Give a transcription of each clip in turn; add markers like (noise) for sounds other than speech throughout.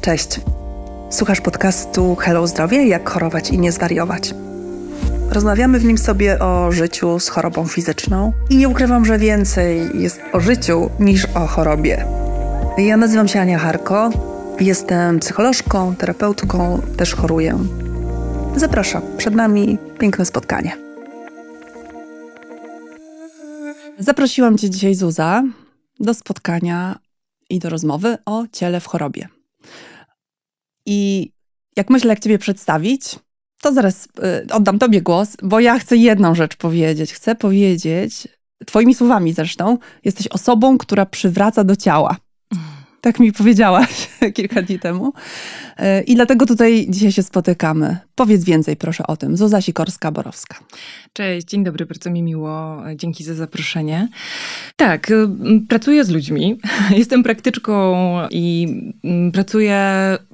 Cześć. Słuchasz podcastu Hello Zdrowie: Jak chorować i nie zwariować. Rozmawiamy w nim sobie o życiu z chorobą fizyczną i nie ukrywam, że więcej jest o życiu niż o chorobie. Ja nazywam się Ania Harko, jestem psycholożką, terapeutką, też choruję. Zapraszam, przed nami piękne spotkanie. Zaprosiłam Cię dzisiaj, Zuza, do spotkania i do rozmowy o ciele w chorobie. I jak myślę, jak Ciebie przedstawić, to zaraz y, oddam Tobie głos, bo ja chcę jedną rzecz powiedzieć. Chcę powiedzieć, Twoimi słowami zresztą, jesteś osobą, która przywraca do ciała. Tak mi powiedziałaś (laughs) kilka dni temu. E, I dlatego tutaj dzisiaj się spotykamy. Powiedz więcej proszę o tym. Zuza Sikorska-Borowska. Cześć, dzień dobry, bardzo mi miło. E, dzięki za zaproszenie. Tak, e, pracuję z ludźmi. (laughs) Jestem praktyczką i pracuję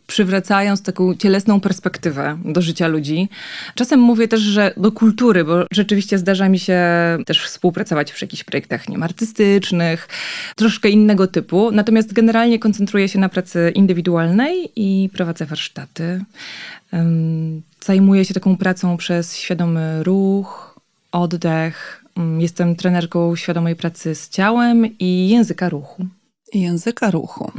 przywracając taką cielesną perspektywę do życia ludzi. Czasem mówię też, że do kultury, bo rzeczywiście zdarza mi się też współpracować przy jakichś projektach nie artystycznych, troszkę innego typu. Natomiast generalnie koncentruję się na pracy indywidualnej i prowadzę warsztaty. Zajmuję się taką pracą przez świadomy ruch, oddech. Mm, jestem trenerką świadomej pracy z ciałem i języka ruchu. Języka ruchu.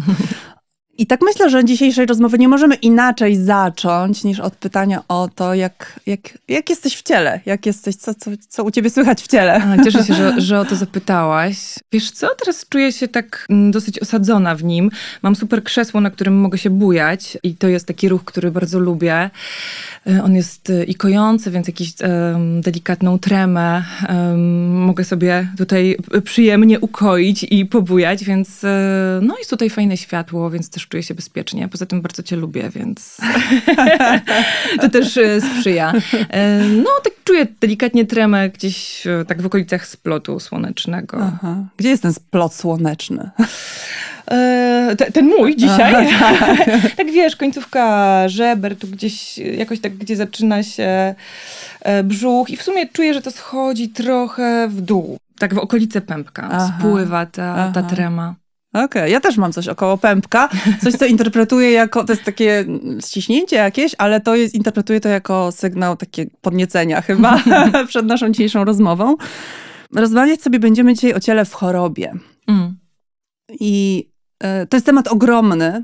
I tak myślę, że dzisiejszej rozmowy nie możemy inaczej zacząć niż od pytania o to, jak, jak, jak jesteś w ciele, jak jesteś, co, co, co u ciebie słychać w ciele. A, cieszę się, że, że o to zapytałaś. Wiesz co, teraz czuję się tak mm, dosyć osadzona w nim. Mam super krzesło, na którym mogę się bujać i to jest taki ruch, który bardzo lubię. E, on jest e, i kojący, więc jakąś um, delikatną tremę um, mogę sobie tutaj przyjemnie ukoić i pobujać, więc e, no jest tutaj fajne światło, więc też czuję się bezpiecznie. Poza tym bardzo cię lubię, więc (laughs) to też e, sprzyja. E, no, tak czuję delikatnie tremę gdzieś e, tak w okolicach splotu słonecznego. Aha. Gdzie jest ten splot słoneczny? Ten, ten mój dzisiaj. Aha, tak. (laughs) tak wiesz, końcówka żeber, tu gdzieś jakoś tak, gdzie zaczyna się brzuch i w sumie czuję, że to schodzi trochę w dół. Tak w okolice pępka aha, spływa ta, ta trema. Okej, okay. ja też mam coś około pępka, coś co interpretuję jako, to jest takie ściśnięcie jakieś, ale to jest, interpretuję to jako sygnał takie podniecenia chyba (laughs) przed naszą dzisiejszą rozmową. Rozmawiać sobie będziemy dzisiaj o ciele w chorobie. Mm. I E, to jest temat ogromny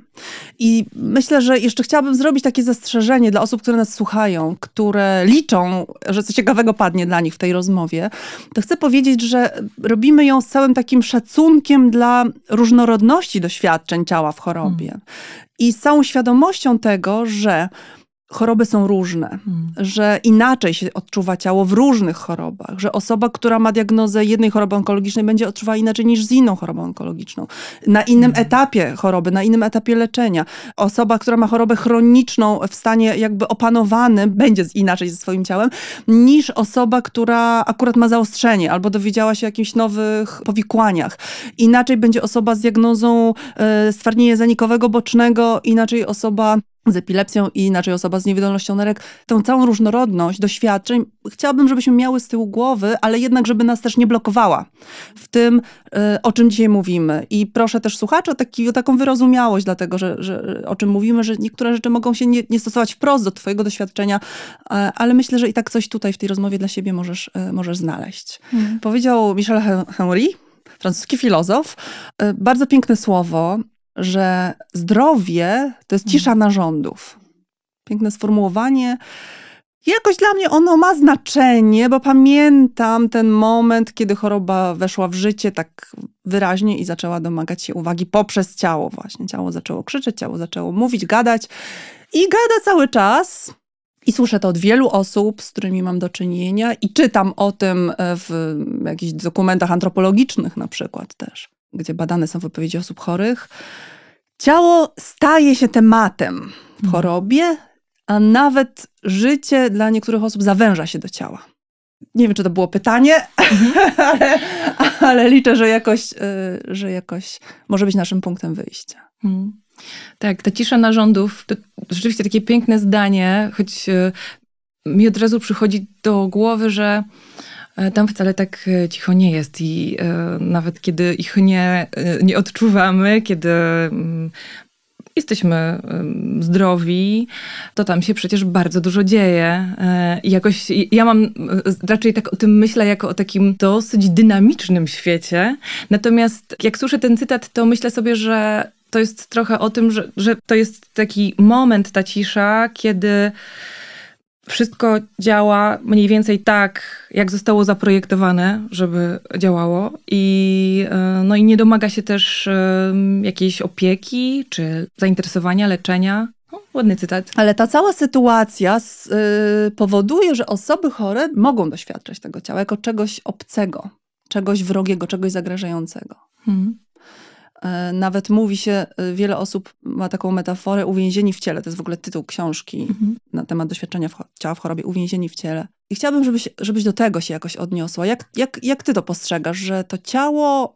i myślę, że jeszcze chciałabym zrobić takie zastrzeżenie dla osób, które nas słuchają, które liczą, że coś ciekawego padnie dla nich w tej rozmowie. To chcę powiedzieć, że robimy ją z całym takim szacunkiem dla różnorodności doświadczeń ciała w chorobie hmm. i z całą świadomością tego, że choroby są różne, hmm. że inaczej się odczuwa ciało w różnych chorobach, że osoba, która ma diagnozę jednej choroby onkologicznej, będzie odczuwała inaczej niż z inną chorobą onkologiczną, na innym hmm. etapie choroby, na innym etapie leczenia. Osoba, która ma chorobę chroniczną w stanie jakby opanowanym, (laughs) będzie inaczej ze swoim ciałem, niż osoba, która akurat ma zaostrzenie albo dowiedziała się o jakichś nowych powikłaniach. Inaczej będzie osoba z diagnozą y, stwardnienia zanikowego bocznego, inaczej osoba z epilepsją i inaczej osoba z niewydolnością nerek, tą całą różnorodność doświadczeń chciałabym, żebyśmy miały z tyłu głowy, ale jednak, żeby nas też nie blokowała w tym, e, o czym dzisiaj mówimy. I proszę też słuchaczy o, taki, o taką wyrozumiałość, dlatego że, że, o czym mówimy, że niektóre rzeczy mogą się nie, nie, stosować wprost do Twojego doświadczenia, e, ale myślę, że i tak coś tutaj w tej rozmowie dla siebie możesz, e, możesz znaleźć. Mhm. Powiedział Michel Henry francuski filozof. Bardzo piękne słowo, że zdrowie to jest cisza mhm. narządów. Piękne sformułowanie. Jakoś dla mnie ono ma znaczenie, bo pamiętam ten moment, kiedy choroba weszła w życie tak wyraźnie i zaczęła domagać się uwagi poprzez ciało, właśnie. Ciało zaczęło krzyczeć, ciało zaczęło mówić, gadać i gada cały czas. I słyszę to od wielu osób, z którymi mam do czynienia, i czytam o tym e, w jakichś dokumentach antropologicznych na przykład też gdzie badane są wypowiedzi osób chorych, ciało staje się tematem w mhm. chorobie, a nawet życie dla niektórych osób zawęża się do ciała. Nie wiem, czy to było pytanie, mhm. (laughs) ale, ale, liczę, że jakoś, e, że jakoś może być naszym punktem wyjścia. Mhm. Tak, ta cisza narządów to rzeczywiście takie piękne zdanie, choć e, mi od razu przychodzi do głowy, że E, tam wcale tak e, cicho nie jest i e, nawet kiedy ich nie, nie odczuwamy, kiedy mm, jesteśmy zdrowi, to tam się przecież bardzo dużo dzieje. jakoś ja mam raczej tak o tym myślę jako o takim dosyć dynamicznym świecie. Natomiast jak słyszę ten cytat, to myślę sobie, że to jest trochę o tym, że, że to jest taki moment, ta cisza, kiedy wszystko działa mniej więcej tak, jak zostało zaprojektowane, żeby działało. I, e, no i nie domaga się też e, jakiejś opieki czy zainteresowania, leczenia. No, ładny cytat. Ale ta cała sytuacja z, y, e, powoduje, że osoby chore mogą doświadczać tego ciała jako czegoś obcego, czegoś wrogiego, czegoś zagrażającego. Hmm. E, nawet mówi się, e, wiele osób ma taką metaforę uwięzieni w ciele. To jest w ogóle tytuł książki mhm. na temat doświadczenia w ciała w chorobie, uwięzieni w ciele. I chciałabym, żebyś, żebyś do tego się jakoś odniosła. Jak, jak, jak ty to postrzegasz, że to ciało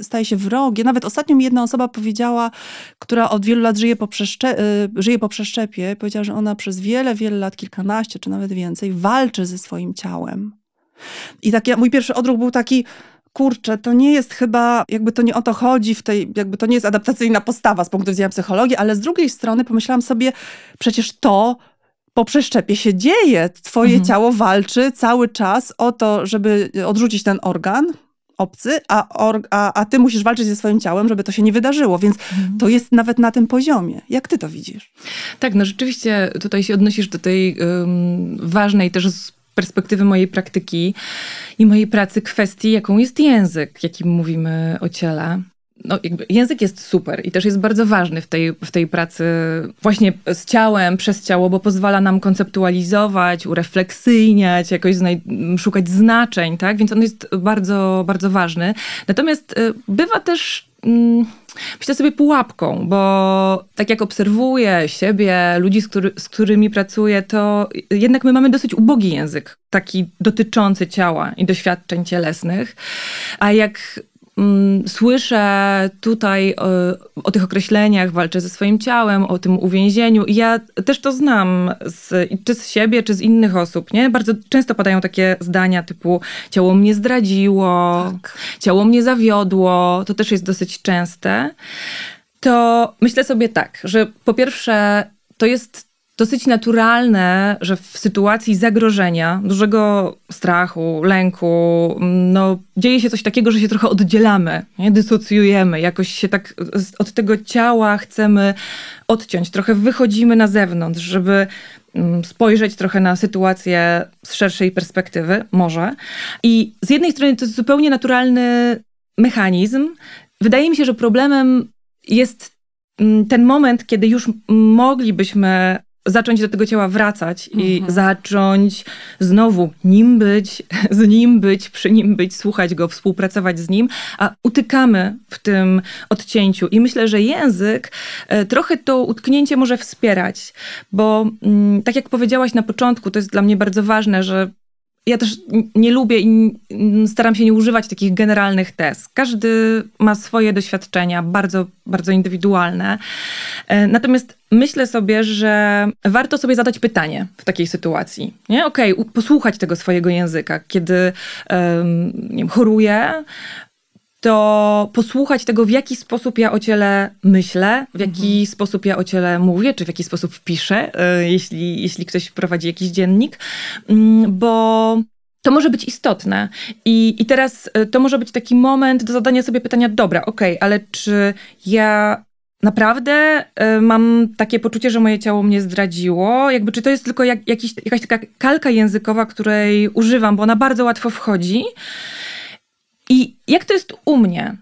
staje się wrogie? Nawet ostatnio mi jedna osoba powiedziała, która od wielu lat żyje po, przeszcze- e, żyje po przeszczepie, powiedziała, że ona przez wiele, wiele lat, kilkanaście czy nawet więcej, walczy ze swoim ciałem. I tak ja, mój pierwszy odruch był taki, kurczę, to nie jest chyba, jakby to nie o to chodzi w tej, jakby to nie jest adaptacyjna postawa z punktu widzenia psychologii, ale z drugiej strony pomyślałam sobie, przecież to po przeszczepie się dzieje. Twoje mhm. ciało walczy cały czas o to, żeby odrzucić ten organ, obcy, a, or, a, a, ty musisz walczyć ze swoim ciałem, żeby to się nie wydarzyło. Więc mhm. to jest nawet na tym poziomie. Jak ty to widzisz? Tak, no rzeczywiście tutaj się odnosisz do tej um, ważnej też z perspektywy mojej praktyki i mojej pracy kwestii, jaką jest język, jakim mówimy o ciele. No, język jest super i też jest bardzo ważny w tej, w tej pracy właśnie z ciałem, przez ciało, bo pozwala nam konceptualizować, urefleksyjniać, jakoś szukać znaczeń, tak? Więc on jest bardzo, bardzo ważny. Natomiast y, bywa też Mm, myślę sobie pułapką, bo tak jak obserwuję siebie, ludzi, z, który, z, którymi pracuję, to jednak my mamy dosyć ubogi język, taki dotyczący ciała i doświadczeń cielesnych. A jak Mm, słyszę tutaj o, e, o, tych określeniach, walczę ze swoim ciałem, o tym uwięzieniu. I ja też to znam, z, czy z siebie, czy z innych osób. Nie? Bardzo często padają takie zdania typu ciało mnie zdradziło, tak. ciało mnie zawiodło. To też jest dosyć częste. To myślę sobie tak, że po pierwsze to jest dosyć naturalne, że w sytuacji zagrożenia, dużego strachu, lęku, mm, no, dzieje się coś takiego, że się trochę oddzielamy, nie? dysocjujemy, jakoś się tak od tego ciała chcemy odciąć, trochę wychodzimy na zewnątrz, żeby mm, spojrzeć trochę na sytuację z szerszej perspektywy, może. I z jednej strony to jest zupełnie naturalny mechanizm. Wydaje mi się, że problemem jest mm, ten moment, kiedy już moglibyśmy zacząć do tego ciała wracać i mhm. zacząć znowu nim być, (laughs) z nim być, przy nim być, słuchać go, współpracować z nim, a utykamy w tym odcięciu. I myślę, że język e, trochę to utknięcie może wspierać, bo mm, tak jak powiedziałaś na początku, to jest dla mnie bardzo ważne, że ja też nie lubię i staram się nie używać takich generalnych tez. Każdy ma swoje doświadczenia, bardzo, bardzo indywidualne. E, natomiast myślę sobie, że warto sobie zadać pytanie w takiej sytuacji. Nie? Okej, okay, posłuchać tego swojego języka, kiedy um, nie wiem, choruję, to posłuchać tego, w jaki sposób ja o ciele myślę, w jaki mhm. sposób ja o ciele mówię, czy w jaki sposób piszę, e, jeśli, jeśli ktoś prowadzi jakiś dziennik, mm, bo to może być istotne. I, I teraz e, to może być taki moment do zadania sobie pytania: dobra, okej, okay, ale czy ja naprawdę y, mam takie poczucie, że moje ciało mnie zdradziło. Jakby, czy to jest tylko jak, jakiś, jakaś taka kalka językowa, której używam, bo ona bardzo łatwo wchodzi. I jak to jest u mnie?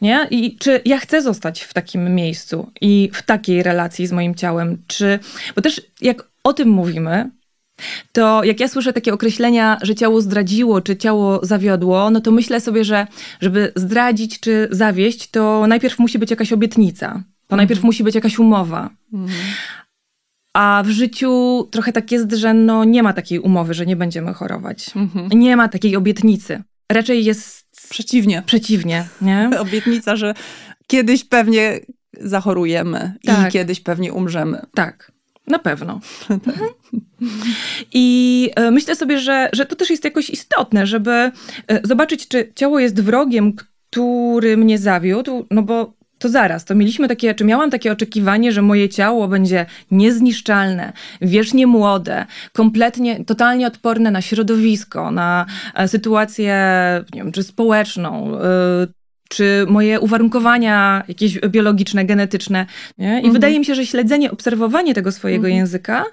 Nie? I czy ja chcę zostać w takim miejscu i w takiej relacji z moim ciałem? Czy, bo też jak o tym mówimy, to jak ja słyszę takie określenia, że ciało zdradziło, czy ciało zawiodło, no to myślę sobie, że żeby zdradzić czy zawieść, to najpierw musi być jakaś obietnica, to mhm. najpierw musi być jakaś umowa. Mhm. A w życiu trochę tak jest, że no nie ma takiej umowy, że nie będziemy chorować. Mhm. Nie ma takiej obietnicy. Raczej jest Przeciwnie. Przeciwnie, nie? (laughs) Obietnica, że kiedyś pewnie zachorujemy tak. i kiedyś pewnie umrzemy. Tak. Na pewno. (laughs) Mhm. I e, myślę sobie, że, że to też jest jakoś istotne, żeby e, zobaczyć, czy ciało jest wrogiem, który mnie zawiódł, no bo to zaraz, to mieliśmy takie, czy miałam takie oczekiwanie, że moje ciało będzie niezniszczalne, wiecznie młode, kompletnie, totalnie odporne na środowisko, na e, sytuację, nie wiem, czy społeczną, yy, czy moje uwarunkowania jakieś biologiczne, genetyczne. Nie? I mhm. wydaje mi się, że śledzenie, obserwowanie tego swojego mhm. języka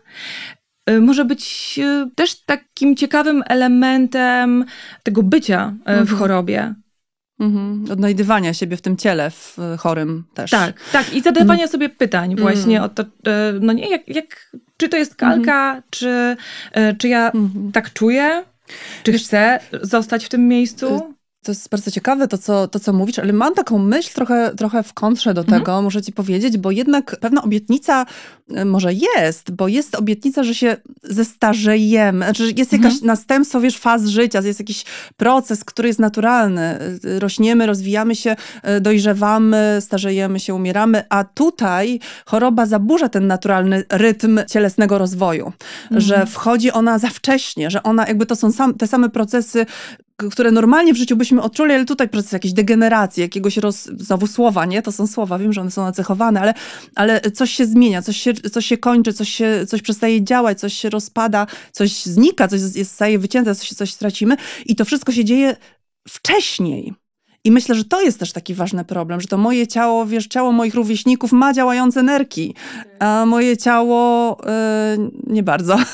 e, może być też takim ciekawym elementem tego bycia w mhm. chorobie. Mhm. Odnajdywania siebie w tym ciele w e, chorym też. Tak, tak. I zadawania mhm. sobie pytań właśnie mhm. o to, e, no nie, jak, jak, czy to jest kalka, mhm. czy, e, czy ja mhm. tak czuję, czy chcę zostać w tym miejscu? Y, to jest bardzo ciekawe to co, to, co mówisz, ale mam taką myśl trochę, trochę w kontrze do mhm. tego, muszę ci powiedzieć, bo jednak pewna obietnica e, może jest, bo jest obietnica, że się zestarzejemy, znaczy jest jakaś mhm. następstwo, wiesz, faz życia, jest jakiś proces, który jest naturalny. E, rośniemy, rozwijamy się, e, dojrzewamy, starzejemy się, umieramy, a tutaj choroba zaburza ten naturalny rytm cielesnego rozwoju, że mhm. wchodzi ona za wcześnie, że ona jakby to są sam, te same procesy które normalnie w życiu byśmy odczuli, ale tutaj przez jakieś degeneracje, jakiegoś roz... znowu słowa, nie? To są słowa, wiem, że one są nacechowane, ale, ale coś się zmienia, coś się, coś się kończy, coś, się, coś przestaje działać, coś się rozpada, coś znika, coś jest, staje wycięte, coś, coś tracimy i to wszystko się dzieje wcześniej. I myślę, że to jest też taki ważny problem, że to moje ciało, wiesz, ciało moich rówieśników ma działające nerki, a moje ciało yy, nie bardzo. (laughs)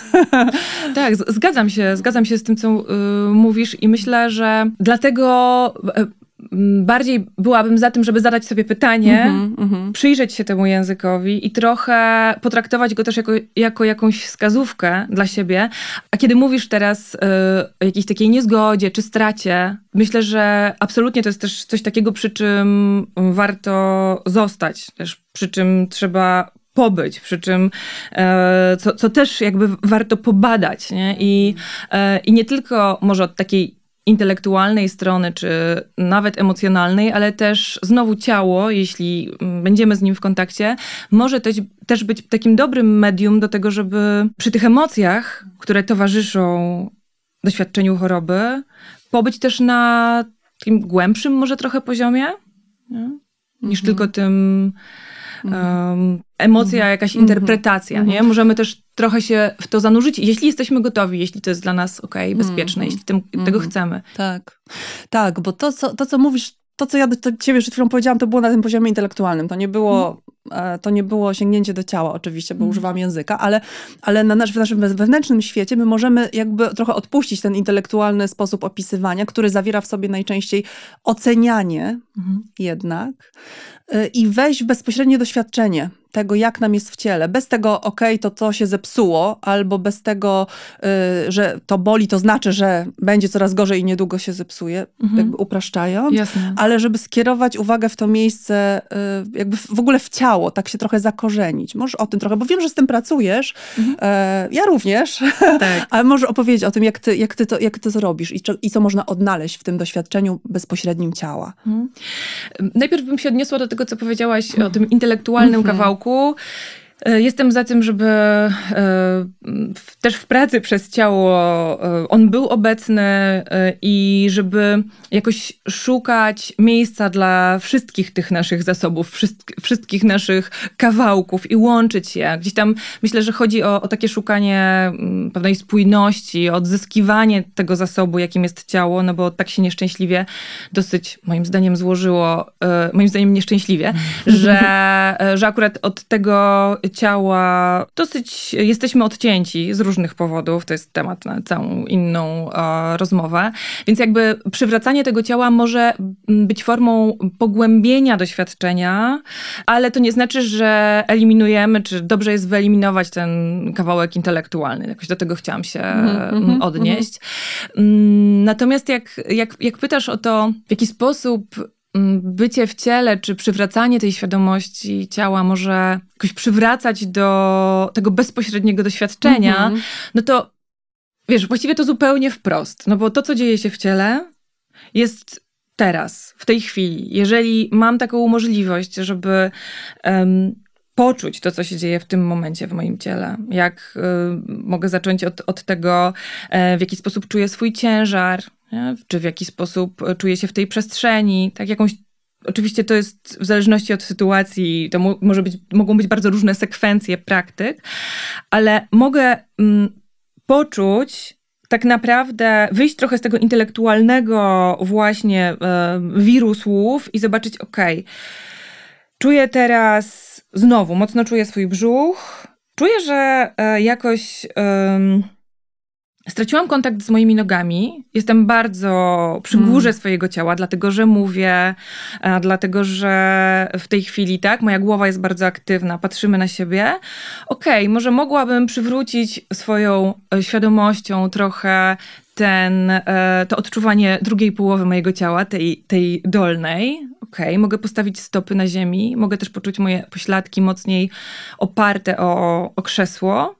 Tak, zgadzam się, zgadzam się z tym, co yy, mówisz i myślę, że dlatego e, bardziej byłabym za tym, żeby zadać sobie pytanie, mm -hmm, mm -hmm. przyjrzeć się temu językowi i trochę potraktować go też jako, jako jakąś wskazówkę dla siebie. A kiedy mówisz teraz y, o jakiejś takiej niezgodzie czy stracie, myślę, że absolutnie to jest też coś takiego, przy czym warto zostać, też przy czym trzeba pobyć, przy czym e, co, co, też jakby warto pobadać. Nie? I, e, I nie tylko może od takiej intelektualnej strony, czy nawet emocjonalnej, ale też znowu ciało, jeśli mm, będziemy z nim w kontakcie, może też, też być takim dobrym medium do tego, żeby przy tych emocjach, które towarzyszą doświadczeniu choroby, pobyć też na takim głębszym może trochę poziomie, nie? niż mhm. tylko tym um, emocja, mhm. jakaś interpretacja, mhm. nie? Możemy też trochę się w to zanurzyć, jeśli jesteśmy gotowi, jeśli to jest dla nas ok, mhm. bezpieczne, jeśli tym, tego chcemy. Tak, tak, bo to, co, to, co mówisz, to, co ja do ciebie przed chwilą powiedziałam, to było na tym poziomie intelektualnym. To nie było, e, to nie było sięgnięcie do ciała, oczywiście, bo mm. używam języka, ale, ale na nasz, w naszym wewnętrznym świecie my możemy jakby trochę odpuścić ten intelektualny sposób opisywania, który zawiera w sobie najczęściej ocenianie mm. jednak. Y, i wejść w bezpośrednie doświadczenie tego, jak nam jest w ciele. Bez tego, okej, okay, to co się zepsuło, albo bez tego, y, że to boli, to znaczy, że będzie coraz gorzej i niedługo się zepsuje, mhm. jakby upraszczając. Jasne. Ale żeby skierować uwagę w to miejsce, y, jakby w, w ogóle w ciało, tak się trochę zakorzenić. Może o tym trochę, bo wiem, że z tym pracujesz. Mhm. E, ja również. (laughs) Tak. ale może opowiedzieć o tym, jak ty, jak ty, to, jak ty to robisz i, czy, i co można odnaleźć w tym doświadczeniu bezpośrednim ciała. Mhm. Najpierw bym się odniosła do tego, tego, co powiedziałaś o tym intelektualnym mhm. kawałku. E, jestem za tym, żeby e, też w pracy przez ciało e, on był obecny i żeby jakoś szukać miejsca dla wszystkich tych naszych zasobów, wszystkich naszych kawałków i łączyć je. Gdzieś tam myślę, że chodzi o, o takie szukanie mm, pewnej spójności, odzyskiwanie tego zasobu, jakim jest ciało, no bo tak się nieszczęśliwie dosyć, moim zdaniem, złożyło, moim zdaniem nieszczęśliwie, mm. że, że akurat od tego ciała dosyć jesteśmy odcięci z różnych powodów. To jest temat na całą inną e, rozmowę. Więc jakby przywracanie tego ciała może mm, być formą pogłębienia doświadczenia, ale to nie znaczy, że eliminujemy, czy dobrze jest wyeliminować ten kawałek intelektualny. Jakoś do tego chciałam się mm-hmm, odnieść. Mm-hmm. Natomiast jak, jak, jak pytasz o to, w jaki sposób Mm, bycie w ciele, czy przywracanie tej świadomości ciała może jakoś przywracać do tego bezpośredniego doświadczenia, mm -hmm. no to wiesz, właściwie to zupełnie wprost. No bo to, co dzieje się w ciele, jest teraz, w tej chwili. Jeżeli mam taką możliwość, żeby. Um, poczuć to, co się dzieje w tym momencie w moim ciele. Jak y, mogę zacząć od, od tego, y, w jaki sposób czuję swój ciężar, nie? czy w jaki sposób e, czuje się w tej przestrzeni, tak jakąś Oczywiście to jest w zależności od sytuacji, to może być, mogą być bardzo różne sekwencje praktyk, ale mogę mm, poczuć tak naprawdę, wyjść trochę z tego intelektualnego właśnie y, wiru słów i zobaczyć, ok, czuję teraz znowu, mocno czuję swój brzuch, czuję, że y, jakoś... Y, Straciłam kontakt z moimi nogami. Jestem bardzo przy mm. górze mm. swojego ciała, dlatego że mówię, e, dlatego że w tej chwili, tak, moja głowa jest bardzo aktywna, patrzymy na siebie. Okej, okay, może mogłabym przywrócić swoją e, świadomością trochę ten, e, to odczuwanie drugiej połowy mojego ciała, tej, tej dolnej. Okej, okay, mogę postawić stopy na ziemi, mogę też poczuć moje pośladki mocniej oparte o, o krzesło.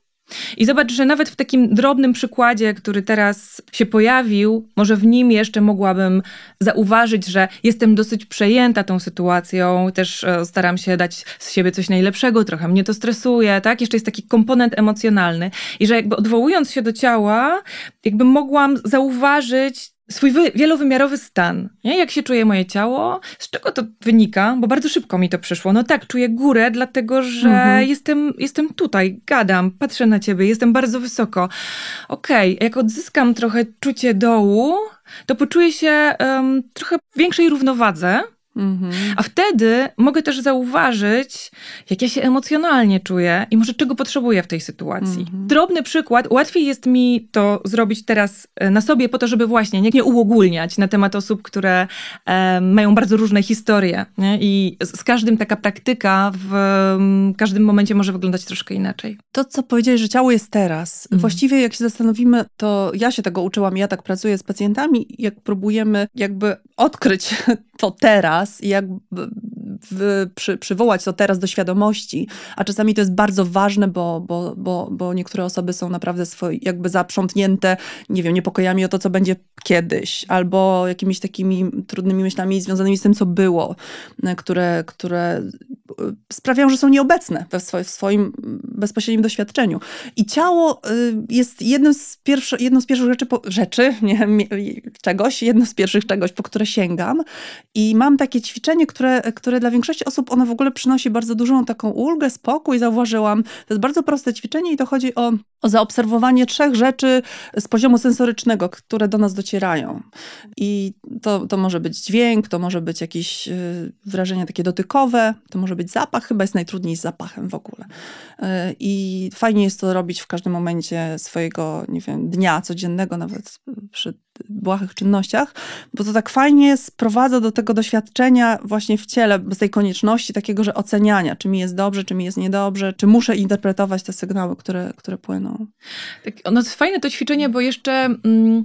I zobacz, że nawet w takim drobnym przykładzie, który teraz się pojawił, może w nim jeszcze mogłabym zauważyć, że jestem dosyć przejęta tą sytuacją, też e, staram się dać z siebie coś najlepszego, trochę mnie to stresuje, tak? Jeszcze jest taki komponent emocjonalny i że jakby odwołując się do ciała, jakby mogłam zauważyć swój wielowymiarowy stan. Nie? Jak się czuje moje ciało? Z czego to wynika? Bo bardzo szybko mi to przyszło. No tak, czuję górę, dlatego że mhm. jestem, jestem tutaj, gadam, patrzę na ciebie, jestem bardzo wysoko. Okej, okay, jak odzyskam trochę czucie dołu, to poczuję się um, trochę w większej równowadze a wtedy mogę też zauważyć, jak ja się emocjonalnie czuję i może czego potrzebuję w tej sytuacji. Mhm. Drobny przykład, łatwiej jest mi to zrobić teraz e, na sobie, po to, żeby właśnie nie, nie uogólniać na temat osób, które e, mają bardzo różne historie. Nie? I z, z każdym taka praktyka w każdym momencie może wyglądać troszkę inaczej. To, co powiedziałeś, że ciało jest teraz. Mhm. Właściwie, jak się zastanowimy, to ja się tego uczyłam, ja tak pracuję z pacjentami, jak próbujemy jakby odkryć to teraz i jak przy, przywołać to teraz do świadomości, a czasami to jest bardzo ważne, bo, bo, bo, bo niektóre osoby są naprawdę swoje, jakby zaprzątnięte, nie wiem, niepokojami o to, co będzie kiedyś, albo jakimiś takimi trudnymi myślami związanymi z tym, co było, e, które, które e, sprawiają, że są nieobecne we swoim, w swoim bezpośrednim doświadczeniu. I ciało e, jest jednym z jedną z pierwszych rzeczy, po, rzeczy (laughs) nie, czegoś, jedno z pierwszych czegoś, po które sięgam i mam takie ćwiczenie, które, które dla większości osób ono w ogóle przynosi bardzo dużą taką ulgę, spokój, zauważyłam. To jest bardzo proste ćwiczenie i to chodzi o, o zaobserwowanie trzech rzeczy z poziomu sensorycznego, które do nas docierają. I to, to może być dźwięk, to może być jakieś y, wrażenie takie dotykowe, to może być zapach, chyba jest najtrudniej z zapachem w ogóle. Y, I fajnie jest to robić w każdym momencie swojego, nie wiem, dnia codziennego, nawet przy błahych czynnościach, bo to tak fajnie sprowadza do tego doświadczenia właśnie w ciele, bez tej konieczności takiego, że oceniania, czy mi jest dobrze, czy mi jest niedobrze, czy muszę interpretować te sygnały, które, które płyną. Tak, no to fajne to ćwiczenie, bo jeszcze... Mm...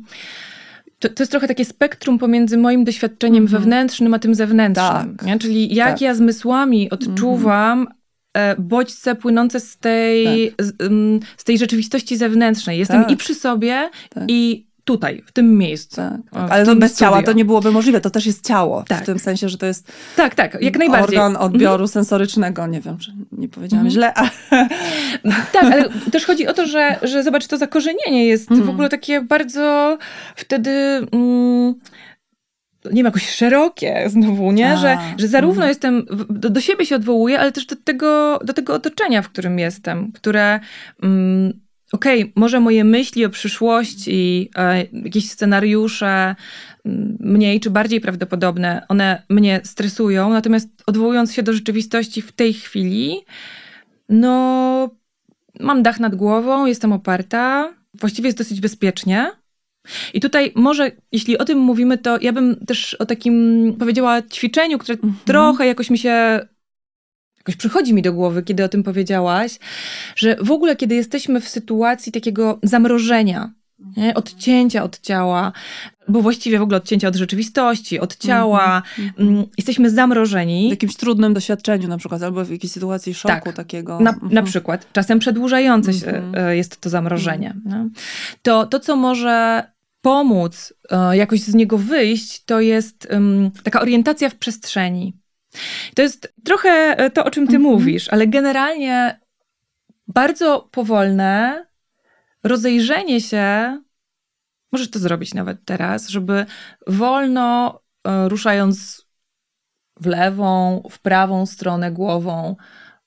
To, to, jest trochę takie spektrum pomiędzy moim doświadczeniem mhm. wewnętrznym a tym zewnętrznym. Tak. Czyli jak tak. ja zmysłami odczuwam mhm e, bodźce płynące z tej, tak. z, mm, z, tej rzeczywistości zewnętrznej. Jestem tak. i przy sobie, tak. i tutaj, w tym miejscu. Tak, tak. Ale to no, bez studio. ciała to nie byłoby możliwe, to też jest ciało, tak. w tym sensie, że to jest tak, tak, jak najbardziej. organ mhm. odbioru sensorycznego, nie wiem, czy nie powiedziałam mhm. źle. (laughs) Tak, ale też chodzi o to, że, że zobacz, to zakorzenienie jest w mhm. ogóle takie bardzo wtedy... Mm, nie wiem, jakoś szerokie znowu, nie? A, tak. że, że zarówno jestem, do, do, siebie się odwołuję, ale też do tego, do tego otoczenia, w którym jestem, które mm, okej, okay, może moje myśli o przyszłości, e, jakieś scenariusze mniej czy bardziej prawdopodobne, one mnie stresują, natomiast odwołując się do rzeczywistości w tej chwili, no mam dach nad głową, jestem oparta, właściwie jest dosyć bezpiecznie. I tutaj może, jeśli o tym mówimy, to ja bym też o takim powiedziała ćwiczeniu, które mhm. trochę jakoś mi się jakoś przychodzi mi do głowy, kiedy o tym powiedziałaś, że w ogóle, kiedy jesteśmy w sytuacji takiego zamrożenia, nie? odcięcia od ciała, bo właściwie w ogóle odcięcia od rzeczywistości, od ciała, mhm, mm, mhm. jesteśmy zamrożeni. W jakimś trudnym doświadczeniu na przykład, albo w jakiejś sytuacji szoku tak, takiego. Na, na, mhm. przykład, czasem przedłużające się e, jest to zamrożenie. To, to, co może pomóc e, jakoś z niego wyjść, to jest um, taka orientacja w przestrzeni. To jest trochę e, to, o czym ty mhm. mówisz, ale generalnie bardzo powolne rozejrzenie się, możesz to zrobić nawet teraz, żeby wolno e, ruszając w lewą, w prawą stronę głową,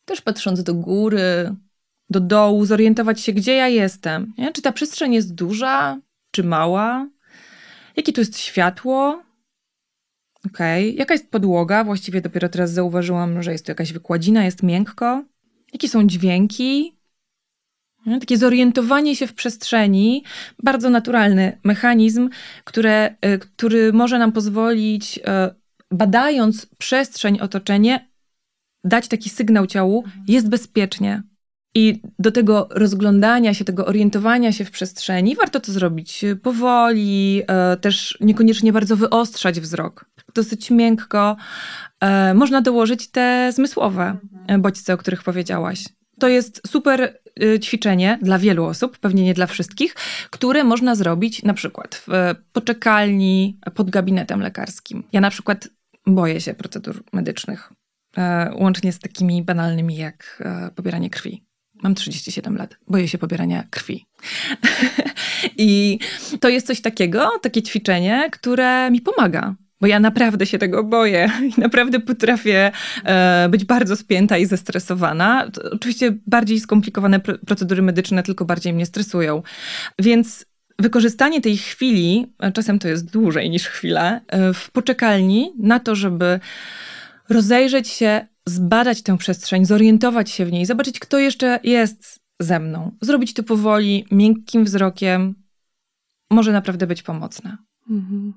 też patrząc do góry, do dołu, zorientować się, gdzie ja jestem. Nie? Czy ta przestrzeń jest duża, czy mała? Jakie tu jest światło? Okej. Okay. Jaka jest podłoga? Właściwie dopiero teraz zauważyłam, że jest to jakaś wykładzina, jest miękko. Jakie są dźwięki? No, takie zorientowanie się w przestrzeni, bardzo naturalny mechanizm, które, y, który może nam pozwolić, y, badając przestrzeń, otoczenie, dać taki sygnał ciału, mhm. jest bezpiecznie. I do tego rozglądania się, tego orientowania się w przestrzeni, warto to zrobić powoli, y, też niekoniecznie bardzo wyostrzać wzrok dosyć miękko, e, można dołożyć te zmysłowe mhm. bodźce, o których powiedziałaś. To jest super y, ćwiczenie dla wielu osób, pewnie nie dla wszystkich, które można zrobić na przykład w e, poczekalni pod gabinetem lekarskim. Ja na przykład boję się procedur medycznych, e, łącznie z takimi banalnymi jak e, pobieranie krwi. Mam 37 lat, boję się pobierania krwi. (laughs) I to jest coś takiego, takie ćwiczenie, które mi pomaga bo ja naprawdę się tego boję (laughs) i naprawdę potrafię e, być bardzo spięta i zestresowana. To oczywiście bardziej skomplikowane pr procedury medyczne tylko bardziej mnie stresują. Więc wykorzystanie tej chwili, e, czasem to jest dłużej niż chwila, e, w poczekalni na to, żeby rozejrzeć się, zbadać tę przestrzeń, zorientować się w niej, zobaczyć, kto jeszcze jest ze mną. Zrobić to powoli, miękkim wzrokiem może naprawdę być pomocne. Mhm.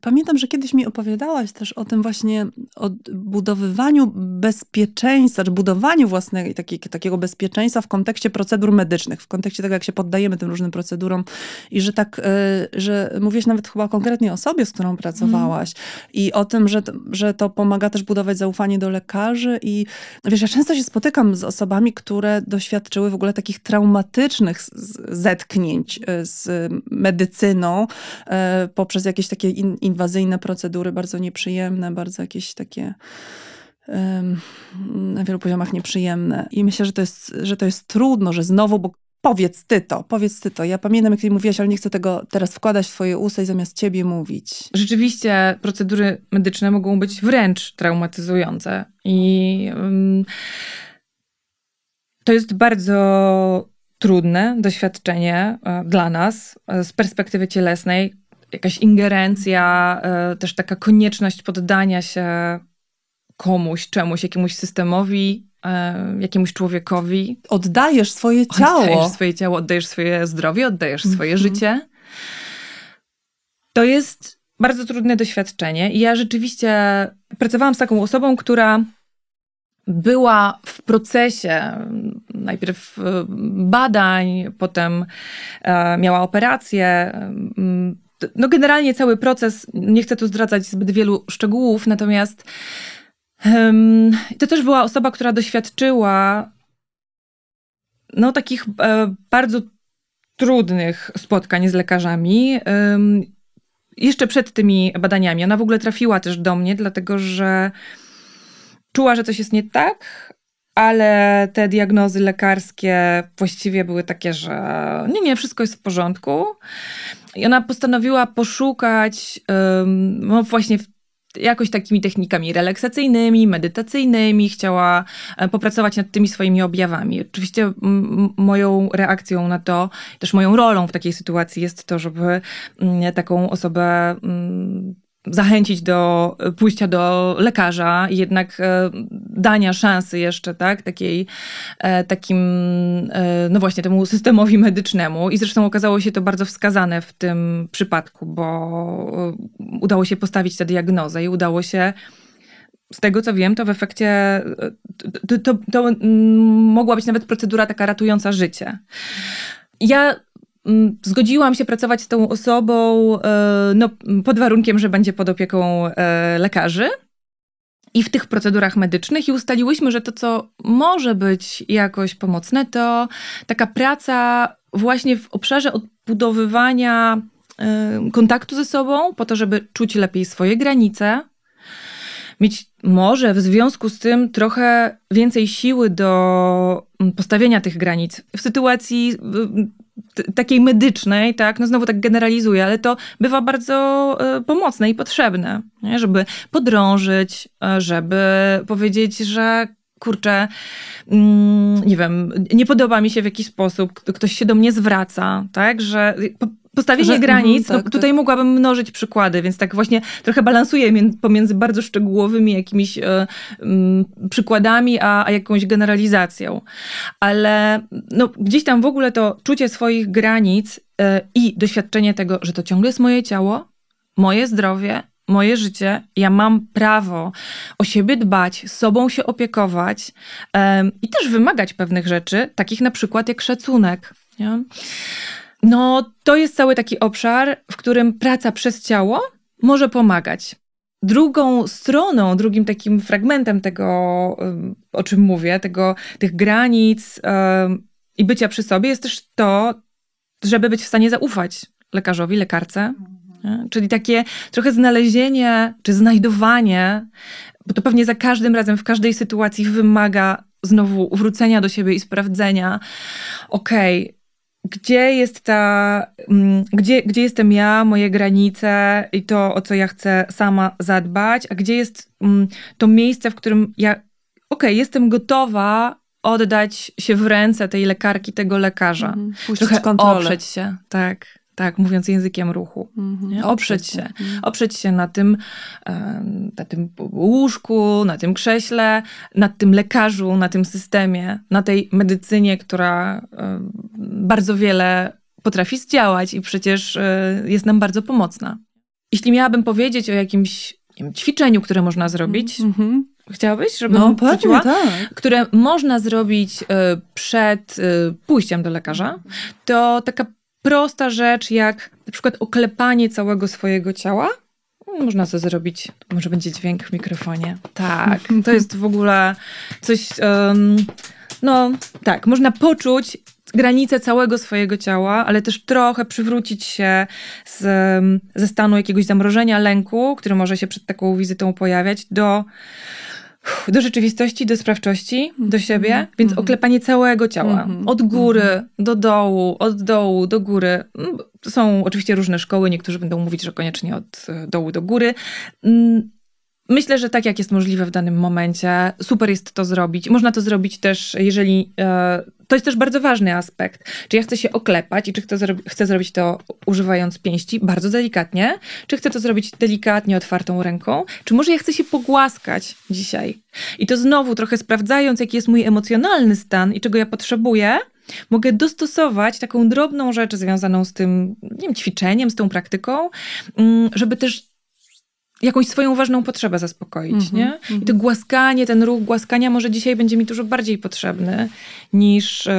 Pamiętam, że kiedyś mi opowiadałaś też o tym właśnie o budowywaniu bezpieczeństwa, czy budowaniu własnego taki, takiego bezpieczeństwa w kontekście procedur medycznych, w kontekście tego, jak się poddajemy tym różnym procedurom i że tak, e, że mówiłeś nawet chyba konkretnie o sobie, z którą pracowałaś mm. i o tym, że, że to pomaga też budować zaufanie do lekarzy i wiesz, ja często się spotykam z osobami, które doświadczyły w ogóle takich traumatycznych zetknięć e, z medycyną e, poprzez jakieś takie inwazyjne procedury, bardzo nieprzyjemne, bardzo jakieś takie um, na wielu poziomach nieprzyjemne. I myślę, że to jest, że to jest trudno, że znowu, bo powiedz ty to, powiedz ty to. Ja pamiętam, jak ty mówiłaś, ale nie chcę tego teraz wkładać w twoje usta i zamiast ciebie mówić. Rzeczywiście procedury medyczne mogą być wręcz traumatyzujące i um, to jest bardzo trudne doświadczenie e, dla nas e, z perspektywy cielesnej, jakaś ingerencja, e, też taka konieczność poddania się komuś, czemuś, jakiemuś systemowi, e, jakiemuś człowiekowi. Oddajesz swoje ciało. Oddajesz swoje ciało, oddajesz swoje zdrowie, oddajesz swoje mhm. życie. To jest bardzo trudne doświadczenie. I ja rzeczywiście pracowałam z taką osobą, która była w procesie najpierw e, badań, potem miała operację, no generalnie cały proces, nie chcę tu zdradzać zbyt wielu szczegółów, natomiast um, to też była osoba, która doświadczyła no takich e, bardzo trudnych spotkań z lekarzami. Um, jeszcze przed tymi badaniami. Ona w ogóle trafiła też do mnie, dlatego że czuła, że coś jest nie tak, ale te diagnozy lekarskie właściwie były takie, że nie, nie, wszystko jest w porządku. I ona postanowiła poszukać um, no właśnie w jakoś takimi technikami relaksacyjnymi, medytacyjnymi, chciała e, popracować nad tymi swoimi objawami. Oczywiście moją reakcją na to, też moją rolą w takiej sytuacji jest to, żeby mm, taką osobę mm, zachęcić do e, pójścia do lekarza, jednak e, dania szansy jeszcze, tak, takiej, e, takim, no właśnie temu systemowi medycznemu i zresztą okazało się to bardzo wskazane w tym przypadku, bo udało się postawić tę diagnozę i udało się z tego co wiem, to w efekcie to, to, to mm, mogła być nawet procedura taka ratująca życie. Ja Mm, zgodziłam się pracować z tą osobą e, no, pod warunkiem, że będzie pod opieką e, lekarzy i w tych procedurach medycznych i ustaliłyśmy, że to, co może być jakoś pomocne, to taka praca właśnie w obszarze odbudowywania e, kontaktu ze sobą, po to, żeby czuć lepiej swoje granice, mieć może w związku z tym trochę więcej siły do mm, postawienia tych granic. W sytuacji y, takiej medycznej, tak, no znowu tak generalizuję, ale to bywa bardzo y, pomocne i potrzebne, nie? żeby podrążyć, y, żeby powiedzieć, że kurczę, mm, nie wiem, nie podoba mi się w jakiś sposób, ktoś się do mnie zwraca, tak, że Postawienie że, mhm, granic, no tak, no, tutaj tak. mogłabym mnożyć przykłady, więc tak właśnie trochę balansuję pomiędzy bardzo szczegółowymi jakimiś e, mm, przykładami, a, a, jakąś generalizacją. Ale no, gdzieś tam w ogóle to czucie swoich granic e, i doświadczenie tego, że to ciągle jest moje ciało, moje zdrowie, moje życie, ja mam prawo o siebie dbać, sobą się opiekować i też wymagać pewnych rzeczy, takich na przykład jak szacunek. Nie? No, to jest cały taki obszar, w którym praca przez ciało może pomagać. Drugą stroną, drugim takim fragmentem tego, o czym mówię, tego, tych granic yy, i bycia przy sobie, jest też to, żeby być w stanie zaufać lekarzowi, lekarce. Mhm. Nie? Czyli takie trochę znalezienie czy znajdowanie, bo to pewnie za każdym razem, w każdej sytuacji wymaga znowu wrócenia do siebie i sprawdzenia, okej, okay, gdzie jest ta, mm, gdzie, gdzie jestem ja, moje granice i to, o co ja chcę sama zadbać, a gdzie jest mm, to miejsce, w którym ja, okej, okay, jestem gotowa oddać się w ręce tej lekarki, tego lekarza. Mhm. Trochę kontrolę. oprzeć się, tak tak, mówiąc językiem ruchu. Mhm. oprzeć się. Oprzeć się na tym, na tym łóżku, na tym krześle, na tym lekarzu, na tym systemie, na tej medycynie, która bardzo wiele potrafi zdziałać i przecież e, jest nam bardzo pomocna. Jeśli miałabym powiedzieć o jakimś wiem, ćwiczeniu, które można zrobić, mhm. Mhm. Chciałabyś, żebym no, tak. które można zrobić e, przed e, pójściem do lekarza, to taka prosta rzecz, jak na przykład oklepanie całego swojego ciała. No, można to zrobić. Może będzie dźwięk w mikrofonie. Tak, (laughs) to jest w ogóle coś. Um, no tak, można poczuć granice całego swojego ciała, ale też trochę przywrócić się z, ze stanu jakiegoś zamrożenia, lęku, który może się przed taką wizytą pojawiać, do do rzeczywistości, do sprawczości, do siebie, mm -hmm. więc mhm. oklepanie całego ciała. Mm -hmm. Od góry mm -hmm. do dołu, od dołu do góry. No, są oczywiście różne szkoły, niektórzy będą mówić, że koniecznie od e, dołu do góry. Mm, Myślę, że tak jak jest możliwe w danym momencie, super jest to zrobić. Można to zrobić też, jeżeli. E, to jest też bardzo ważny aspekt. Czy ja chcę się oklepać i czy chcę, zro chcę zrobić to używając pięści bardzo delikatnie, czy chcę to zrobić delikatnie otwartą ręką, czy może ja chcę się pogłaskać dzisiaj. I to znowu trochę sprawdzając, jaki jest mój emocjonalny stan i czego ja potrzebuję, mogę dostosować taką drobną rzecz związaną z tym nie wiem, ćwiczeniem, z tą praktyką, mm, żeby też jakąś swoją ważną potrzebę zaspokoić, mm -hmm, nie? Mm -hmm. I to mhm. głaskanie, ten ruch głaskania może dzisiaj będzie mi dużo bardziej potrzebny niż yy,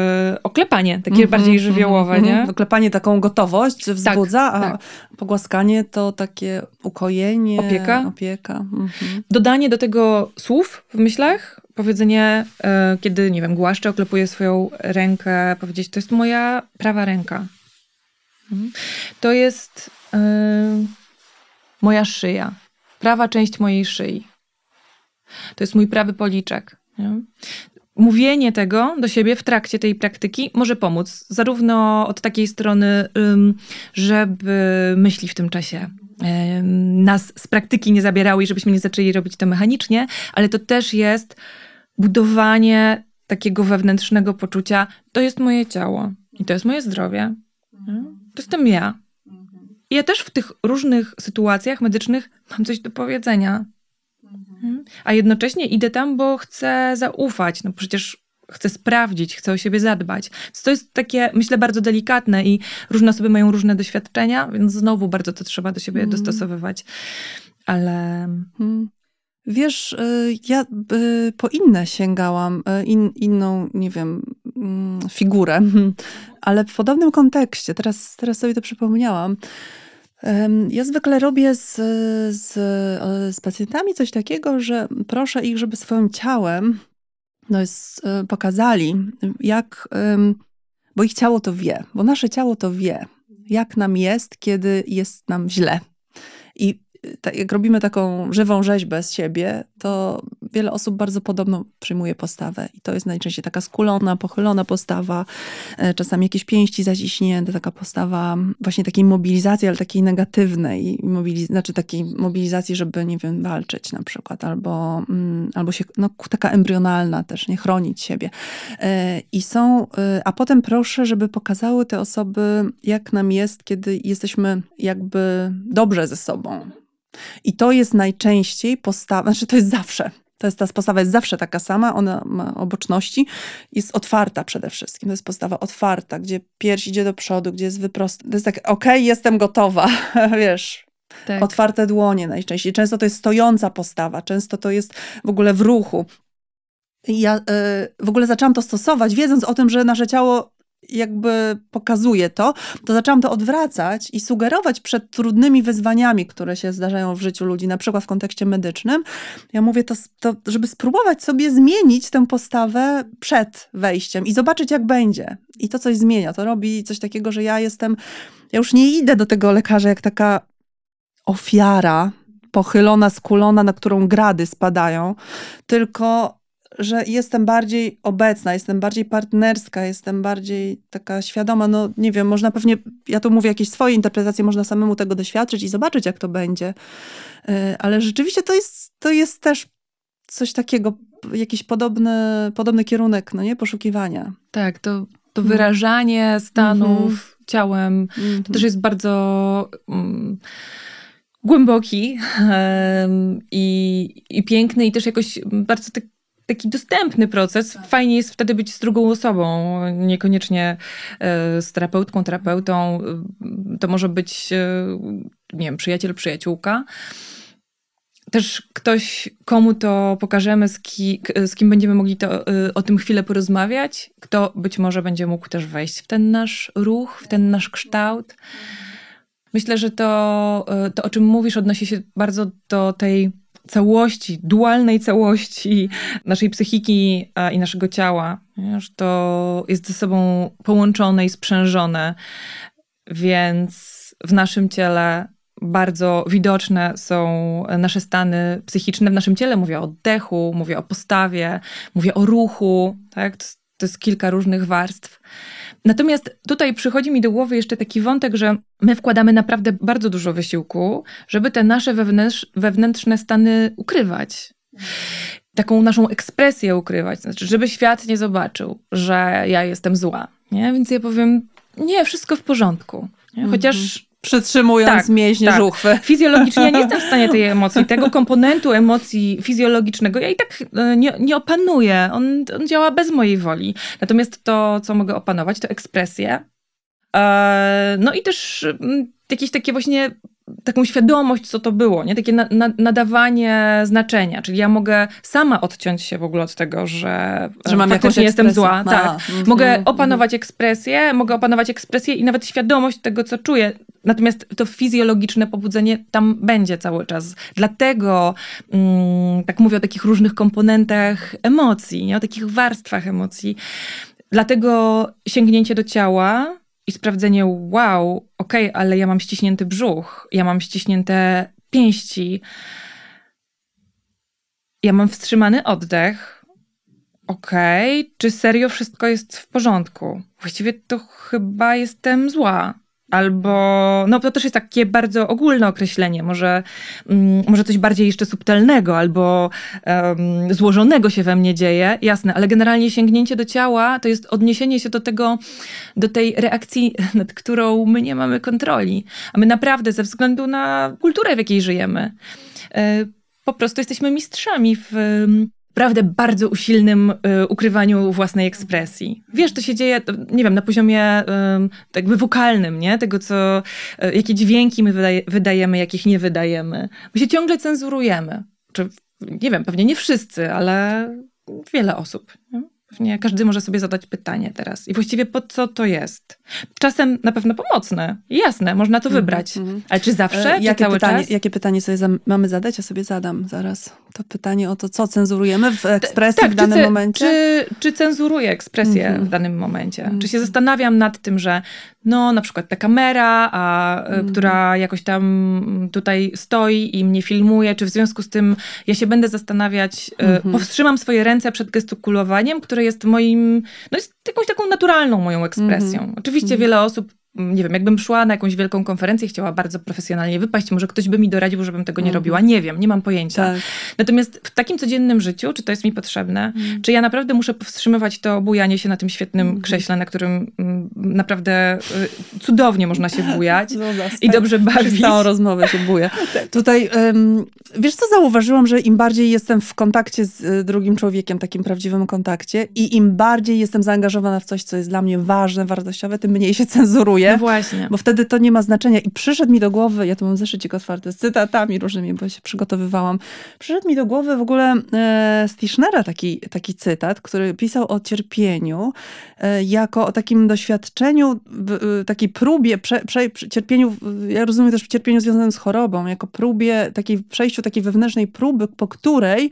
oklepanie, takie mm -hmm, bardziej mhm, żywiołowe, mhm, nie? Oklepanie taką gotowość wzbudza, tak, a tak. pogłaskanie to takie ukojenie, opieka. opieka. Dodanie do tego słów w myślach, powiedzenie, yy, kiedy, nie wiem, głaszczę, oklepuję swoją rękę, powiedzieć, to jest moja prawa ręka. To jest... Yy, moja szyja prawa część mojej szyi. To jest mój prawy policzek. Nie? Mówienie tego do siebie w trakcie tej praktyki może pomóc, zarówno od takiej strony, żeby myśli w tym czasie nas z praktyki nie zabierały i żebyśmy nie zaczęli robić to mechanicznie, ale to też jest budowanie takiego wewnętrznego poczucia: to jest moje ciało i to jest moje zdrowie. To jestem ja. I ja też w tych różnych sytuacjach medycznych mam coś do powiedzenia. Mhm. A jednocześnie idę tam, bo chcę zaufać. No przecież chcę sprawdzić, chcę o siebie zadbać. Więc to jest takie, myślę, bardzo delikatne i różne osoby mają różne doświadczenia, więc znowu bardzo to trzeba do siebie mhm. dostosowywać. Ale. Mhm. Wiesz, y, ja y, po inne sięgałam, y, in, inną, nie wiem, Mm, figurę, mhm. ale w podobnym kontekście, teraz, teraz sobie to przypomniałam. Ja zwykle robię z, z, e, z pacjentami coś takiego, że proszę ich, żeby swoim ciałem no jest, pokazali, jak, bo ich ciało to wie, bo nasze ciało to wie, jak nam jest, kiedy jest nam źle. I tak, jak robimy taką żywą rzeźbę z siebie, to wiele osób bardzo podobno przyjmuje postawę. I to jest najczęściej taka skulona, pochylona postawa, e, czasami jakieś pięści zaciśnięte, taka postawa właśnie takiej mobilizacji, ale takiej negatywnej, mobiliz znaczy takiej mobilizacji, żeby, nie wiem, walczyć na przykład, albo, mm, albo się, no taka embrionalna też, nie chronić siebie. E, I są, e, a potem proszę, żeby pokazały te osoby, jak nam jest, kiedy jesteśmy jakby dobrze ze sobą, i to jest najczęściej postawa, znaczy to jest zawsze. To jest, ta postawa jest zawsze taka sama, ona ma oboczności, jest otwarta przede wszystkim. To jest postawa otwarta, gdzie pierś idzie do przodu, gdzie jest wyprost. To jest tak, okej, okay, jestem gotowa, (laughs) wiesz, tak. Otwarte dłonie najczęściej. Często to jest stojąca postawa, często to jest w ogóle w ruchu. I ja y, w ogóle zaczęłam to stosować, wiedząc o tym, że nasze ciało jakby pokazuje to, to zaczęłam to odwracać i sugerować przed trudnymi wyzwaniami, które się zdarzają w życiu ludzi, na przykład w kontekście medycznym. Ja mówię to, to żeby spróbować sobie zmienić tę postawę przed wejściem i zobaczyć, jak będzie. I to coś zmienia. To robi coś takiego, że ja jestem, ja już nie idę do tego lekarza jak taka ofiara, pochylona, skulona, na którą grady spadają, tylko że jestem bardziej obecna, jestem bardziej partnerska, jestem bardziej taka świadoma. No nie wiem, można pewnie, ja tu mówię jakieś swoje interpretacje, można samemu tego doświadczyć i zobaczyć, jak to będzie. E, ale rzeczywiście to jest, to jest też coś takiego, jakiś podobny, podobny kierunek, no nie, poszukiwania. Tak, to, to no. wyrażanie stanów mhm. ciałem, mhm. to też jest bardzo... Mm, głęboki i, i piękny, i też jakoś bardzo tak taki dostępny proces. Tak. Fajnie jest wtedy być z drugą osobą, niekoniecznie e, z terapeutką, terapeutą. E, to może być, e, nie wiem, przyjaciel, przyjaciółka też ktoś, komu to pokażemy, z, ki, z kim będziemy mogli to, o tym chwilę porozmawiać, kto być może będzie mógł też wejść w ten nasz ruch, w ten nasz kształt. Tak. Myślę, że to, to o czym mówisz, odnosi się bardzo do tej całości, dualnej całości naszej psychiki i naszego ciała. że to jest ze sobą połączone i sprzężone, więc w naszym ciele bardzo widoczne są nasze stany psychiczne w naszym ciele. Mówię o oddechu, mówię o postawie, mówię o ruchu. Tak? to jest kilka różnych warstw. Natomiast tutaj przychodzi mi do głowy jeszcze taki wątek, że my wkładamy naprawdę bardzo dużo wysiłku, żeby te nasze wewnętrzne stany ukrywać. Taką naszą ekspresję ukrywać, znaczy, żeby świat nie zobaczył, że ja jestem zła. Nie? Więc ja powiem, nie, wszystko w porządku. Nie? Chociaż mhm. Przytrzymując tak, mięśnie tak. żuchwy. Fizjologicznie ja nie jestem w stanie tej (laughs) emocji, tego komponentu emocji fizjologicznego. Ja i tak e, nie, nie opanuję. On, on działa bez mojej woli. Natomiast to, co mogę opanować, to ekspresje. E, no i też mm, jakieś takie właśnie taką świadomość, co to było, nie? takie na, na, nadawanie znaczenia. Czyli ja mogę sama odciąć się w ogóle od tego, że, e, że mam jakąś jestem zła. Ma. Tak. Mhm. Mogę mhm. opanować ekspresję, mogę opanować ekspresję i nawet świadomość tego, co czuję. Natomiast to fizjologiczne pobudzenie tam będzie cały czas. Dlatego mm, tak mówię o takich różnych komponentach emocji, nie? o takich warstwach emocji. Dlatego sięgnięcie do ciała i sprawdzenie, wow, okej, okay, ale ja mam ściśnięty brzuch, ja mam ściśnięte pięści, ja mam wstrzymany oddech. Okej, okay, czy serio wszystko jest w porządku? Właściwie to chyba jestem zła albo no to też jest takie bardzo ogólne określenie, może, um, może coś bardziej jeszcze subtelnego albo um, złożonego się we mnie dzieje, jasne, ale generalnie sięgnięcie do ciała to jest odniesienie się do tego, do tej reakcji, (laughs) nad którą my nie mamy kontroli, a my naprawdę ze względu na kulturę, w jakiej żyjemy, e, po prostu jesteśmy mistrzami w naprawdę bardzo usilnym y, ukrywaniu własnej ekspresji. Wiesz, to się dzieje, nie wiem, na poziomie y, jakby wokalnym, nie? Tego, co, y, jakie dźwięki my wydaje, wydajemy, jakich nie wydajemy. My się ciągle cenzurujemy. Czy, nie wiem, pewnie nie wszyscy, ale wiele osób. Nie? Pewnie każdy może sobie zadać pytanie teraz. I właściwie po co to jest? Czasem na pewno pomocne. Jasne, można to mhm, wybrać. Mm -hmm. Ale czy zawsze, e, czy jakie cały pytanie, czas? Jakie pytanie sobie za mamy zadać? Ja sobie zadam zaraz. To pytanie o to, co cenzurujemy w ekspresji tak, w danym czy, momencie? Czy, czy cenzuruję ekspresję mm -hmm. w danym momencie? Mm -hmm. Czy się mhm. zastanawiam nad tym, że no na przykład ta kamera, a, mm -hmm. która jakoś tam tutaj stoi i mnie filmuje, czy w związku z tym ja się będę zastanawiać, y, powstrzymam swoje ręce przed gestykulowaniem, które jest moim, no jest jakąś taką naturalną moją ekspresją. Mhm. Oczywiście wiele osób nie wiem, jakbym szła na jakąś wielką konferencję, chciała bardzo profesjonalnie wypaść, może ktoś by mi doradził, żebym tego nie mhm. robiła. Nie wiem, nie mam pojęcia. Tak. Natomiast w takim codziennym życiu, czy to jest mi potrzebne? Mm. Czy ja naprawdę muszę powstrzymywać to bujanie się na tym świetnym mm. krześle, na którym mm, naprawdę y, cudownie można się (laughs) bujać no i tak. dobrze bawić. całą rozmowę się buję. (laughs) Tak. Tutaj, ym, wiesz co, zauważyłam, że im bardziej jestem w kontakcie z y, drugim człowiekiem, takim prawdziwym kontakcie i im bardziej jestem zaangażowana w coś, co jest dla mnie ważne, wartościowe, tym mniej się (laughs) cenzuruję no właśnie. Bo wtedy to nie ma znaczenia. I przyszedł mi do głowy, ja tu mam zeszycik otwarty z cytatami różnymi, bo się przygotowywałam. Przyszedł mi do głowy w ogóle e, Tischnera taki, taki cytat, który pisał o cierpieniu e, jako o takim doświadczeniu, w, e, takiej próbie, prze, prze, cierpieniu, ja rozumiem też cierpieniu związanym z chorobą, jako próbie, takiej, przejściu takiej wewnętrznej próby, po której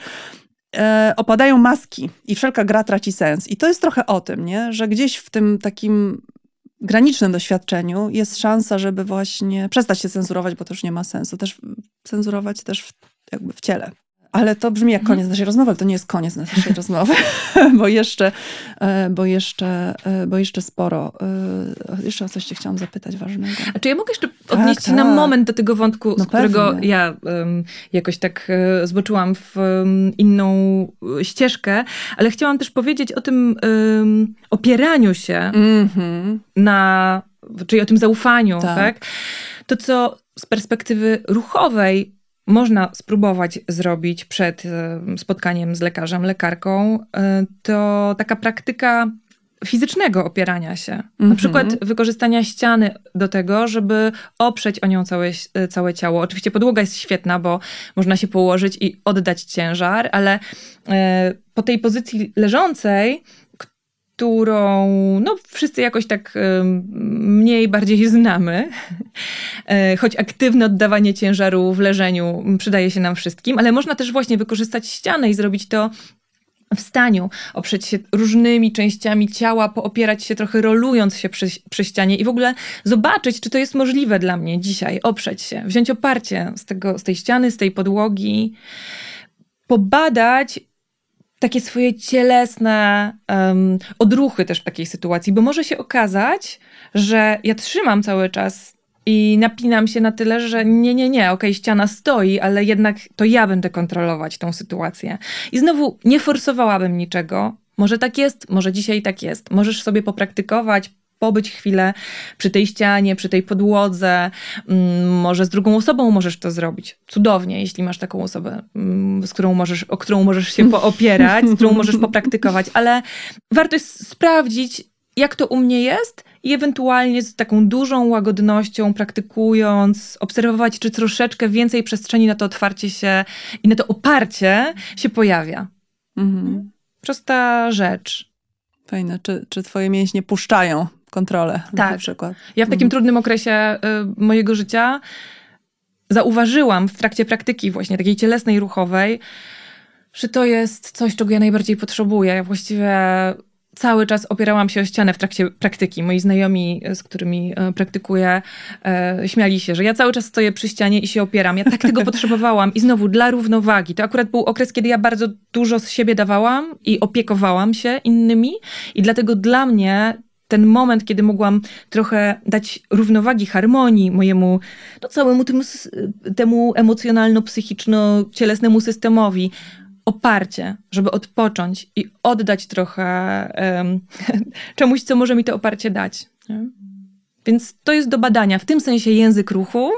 e, opadają maski i wszelka gra traci sens. I to jest trochę o tym, nie? że gdzieś w tym takim granicznym doświadczeniu jest szansa, żeby właśnie przestać się cenzurować, bo to już nie ma sensu. Też cenzurować też w, jakby w ciele ale to brzmi jak mhm. koniec naszej rozmowy, ale to nie jest koniec naszej (laughs) rozmowy, (laughs) bo jeszcze, e, bo jeszcze, e, bo jeszcze sporo. E, jeszcze o coś cię chciałam zapytać ważnego. A czy ja mogę jeszcze tak, odnieść tak, tak. na moment do tego wątku, no z którego pewnie. ja um, jakoś tak um, zboczyłam w um, inną ścieżkę, ale chciałam też powiedzieć o tym um, opieraniu się mm -hmm. na, czyli o tym zaufaniu, tak? tak? To, co z perspektywy ruchowej można spróbować zrobić przed e, spotkaniem z lekarzem, lekarką, e, to taka praktyka fizycznego opierania się. Mm -hmm. Na mhm. przykład wykorzystania ściany do tego, żeby oprzeć o nią całe, e, całe ciało. Oczywiście podłoga jest świetna, bo można się położyć i oddać ciężar, ale po tej pozycji leżącej którą no, wszyscy jakoś tak mniej, bardziej znamy, e, choć aktywne oddawanie ciężaru w leżeniu przydaje się nam wszystkim, ale można też właśnie wykorzystać ścianę i zrobić to w staniu, oprzeć się różnymi częściami ciała, poopierać się trochę, rolując się przy, przy, ścianie i w ogóle zobaczyć, czy to jest możliwe dla mnie dzisiaj, oprzeć się, wziąć oparcie z, tego, z tej ściany, z tej podłogi, pobadać takie swoje cielesne um, odruchy też w takiej sytuacji, bo może się okazać, że ja trzymam cały czas i napinam się na tyle, że nie, nie, nie, okej, okay, ściana stoi, ale jednak to ja będę kontrolować tą sytuację. I znowu nie forsowałabym niczego. Może tak jest, może dzisiaj tak jest. Możesz sobie popraktykować, pobyć chwilę przy tej ścianie, przy tej podłodze, mm, może z drugą osobą możesz to zrobić. Cudownie, jeśli masz taką osobę, mm, z którą możesz, o którą możesz się poopierać, z którą możesz popraktykować, ale warto jest sprawdzić, jak to u mnie jest i ewentualnie z taką dużą łagodnością praktykując, obserwować, czy troszeczkę więcej przestrzeni na to otwarcie się i na to oparcie się pojawia. Mhm. Prosta rzecz. Fajne. Czy, czy twoje mięśnie puszczają kontrolę tak. na przykład. Ja w takim mhm. trudnym okresie y, mojego życia zauważyłam w trakcie praktyki właśnie takiej cielesnej, ruchowej, że to jest coś, czego ja najbardziej potrzebuję. Ja właściwie cały czas opierałam się o ścianę w trakcie praktyki. Moi znajomi, y, z którymi y, praktykuję, y, śmiali się, że ja cały czas stoję przy ścianie i się opieram. Ja tak tego (laughs) potrzebowałam. I znowu dla równowagi. To akurat był okres, kiedy ja bardzo dużo z siebie dawałam i opiekowałam się innymi. I dlatego dla mnie ten moment, kiedy mogłam trochę dać równowagi, harmonii mojemu, no całemu tym, temu emocjonalno-psychiczno-cielesnemu systemowi, oparcie, żeby odpocząć i oddać trochę um, (laughs) czemuś, co może mi to oparcie dać. Nie? Więc to jest do badania. W tym sensie język ruchu,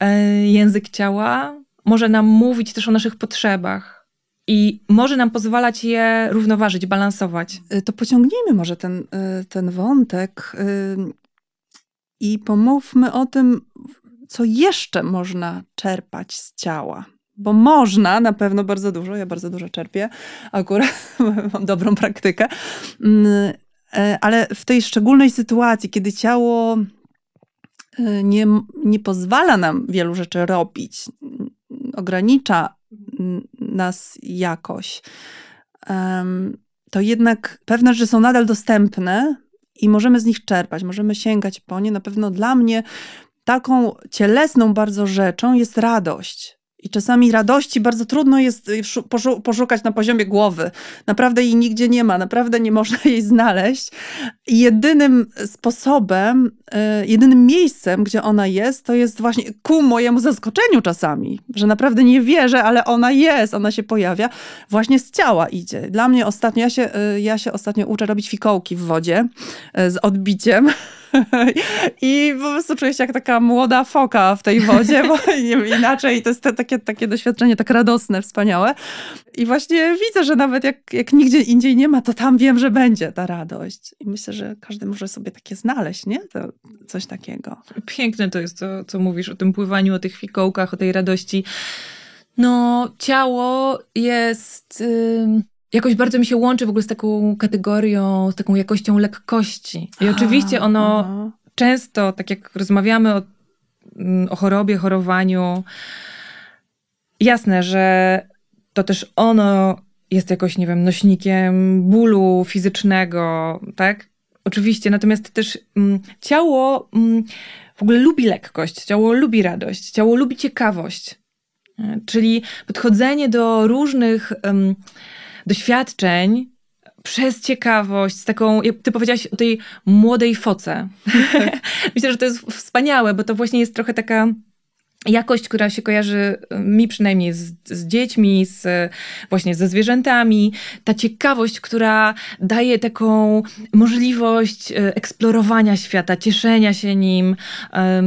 e, język ciała może nam mówić też o naszych potrzebach i może nam pozwalać je równoważyć, balansować. Y, to pociągnijmy może ten, y, ten wątek y, i pomówmy o tym, co jeszcze można czerpać z ciała. Bo można na pewno bardzo dużo, ja bardzo dużo czerpię, akurat (laughs) mam dobrą praktykę, mm, e, ale w tej szczególnej sytuacji, kiedy ciało nie, nie pozwala nam wielu rzeczy robić, ogranicza nas jakoś. To jednak pewne rzeczy są nadal dostępne i możemy z nich czerpać, możemy sięgać po nie. Na pewno dla mnie taką cielesną bardzo rzeczą jest radość. I czasami radości bardzo trudno jest y, poszukać na poziomie głowy. Naprawdę jej nigdzie nie ma, naprawdę nie można jej znaleźć jedynym sposobem, y, jedynym miejscem, gdzie ona jest, to jest właśnie ku mojemu zaskoczeniu czasami, że naprawdę nie wierzę, ale ona jest, ona się pojawia, właśnie z ciała idzie. Dla mnie ostatnio, ja się, y, ja się ostatnio uczę robić fikołki w wodzie y, z odbiciem. (laughs) I po prostu czuję się jak taka młoda foka w tej wodzie, bo (laughs) inaczej to jest te, takie, takie doświadczenie tak radosne, wspaniałe. I właśnie widzę, że nawet jak, jak nigdzie indziej nie ma, to tam wiem, że będzie ta radość. I myślę, że że każdy może sobie takie znaleźć, nie? To coś takiego. Piękne to jest, co, co mówisz o tym pływaniu, o tych fikołkach, o tej radości. No, ciało jest. Yy jakoś bardzo mi się łączy w ogóle z taką kategorią, z taką jakością lekkości. I oczywiście ono aha. często, tak jak rozmawiamy o, mm, o chorobie, chorowaniu, jasne, że to też ono jest jakoś, nie wiem, nośnikiem bólu fizycznego, tak? Oczywiście, natomiast też mm, ciało mm, w ogóle lubi lekkość, ciało lubi radość, ciało lubi ciekawość. E, czyli podchodzenie do różnych um, doświadczeń przez ciekawość, z taką, ty powiedziałaś o tej młodej foce. (laughs) Myślę, że to jest wspaniałe, bo to właśnie jest trochę taka jakość, która się kojarzy y, mi przynajmniej z, z, dziećmi, z, właśnie ze zwierzętami, ta ciekawość, która daje taką możliwość y, eksplorowania świata, cieszenia się nim,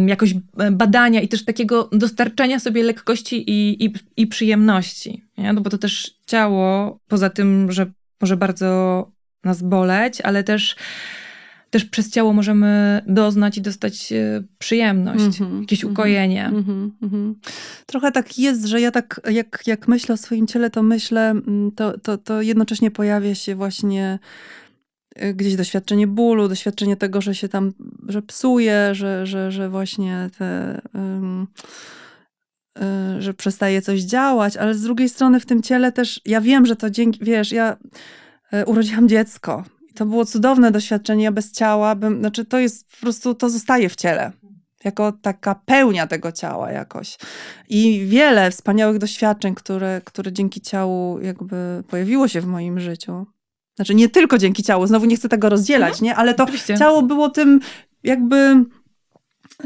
jakoś y, badania i też takiego dostarczania sobie lekkości i, i, i przyjemności. Nie? No bo to też ciało, poza tym, że może bardzo nas boleć, ale też też przez ciało możemy doznać i dostać e, przyjemność, mm-hmm, jakieś mhm, ukojenie. Mm-hmm, mm-hmm. Trochę tak jest, że ja tak, jak, jak myślę o swoim ciele, to myślę, mm, to, to, to jednocześnie pojawia się właśnie e, gdzieś doświadczenie bólu, doświadczenie tego, że się tam, że psuje, że, że, że właśnie te... Um, że przestaje coś działać, ale z drugiej strony w tym ciele też ja wiem, że to dzięki, wiesz, ja urodziłam dziecko. To było cudowne doświadczenie. Ja bez ciała, bym, znaczy to jest po prostu, to zostaje w ciele jako taka pełnia tego ciała jakoś. I wiele wspaniałych doświadczeń, które, które dzięki ciału jakby pojawiło się w moim życiu. Znaczy nie tylko dzięki ciału, znowu nie chcę tego rozdzielać, nie? Ale to Oczywiście. ciało było tym jakby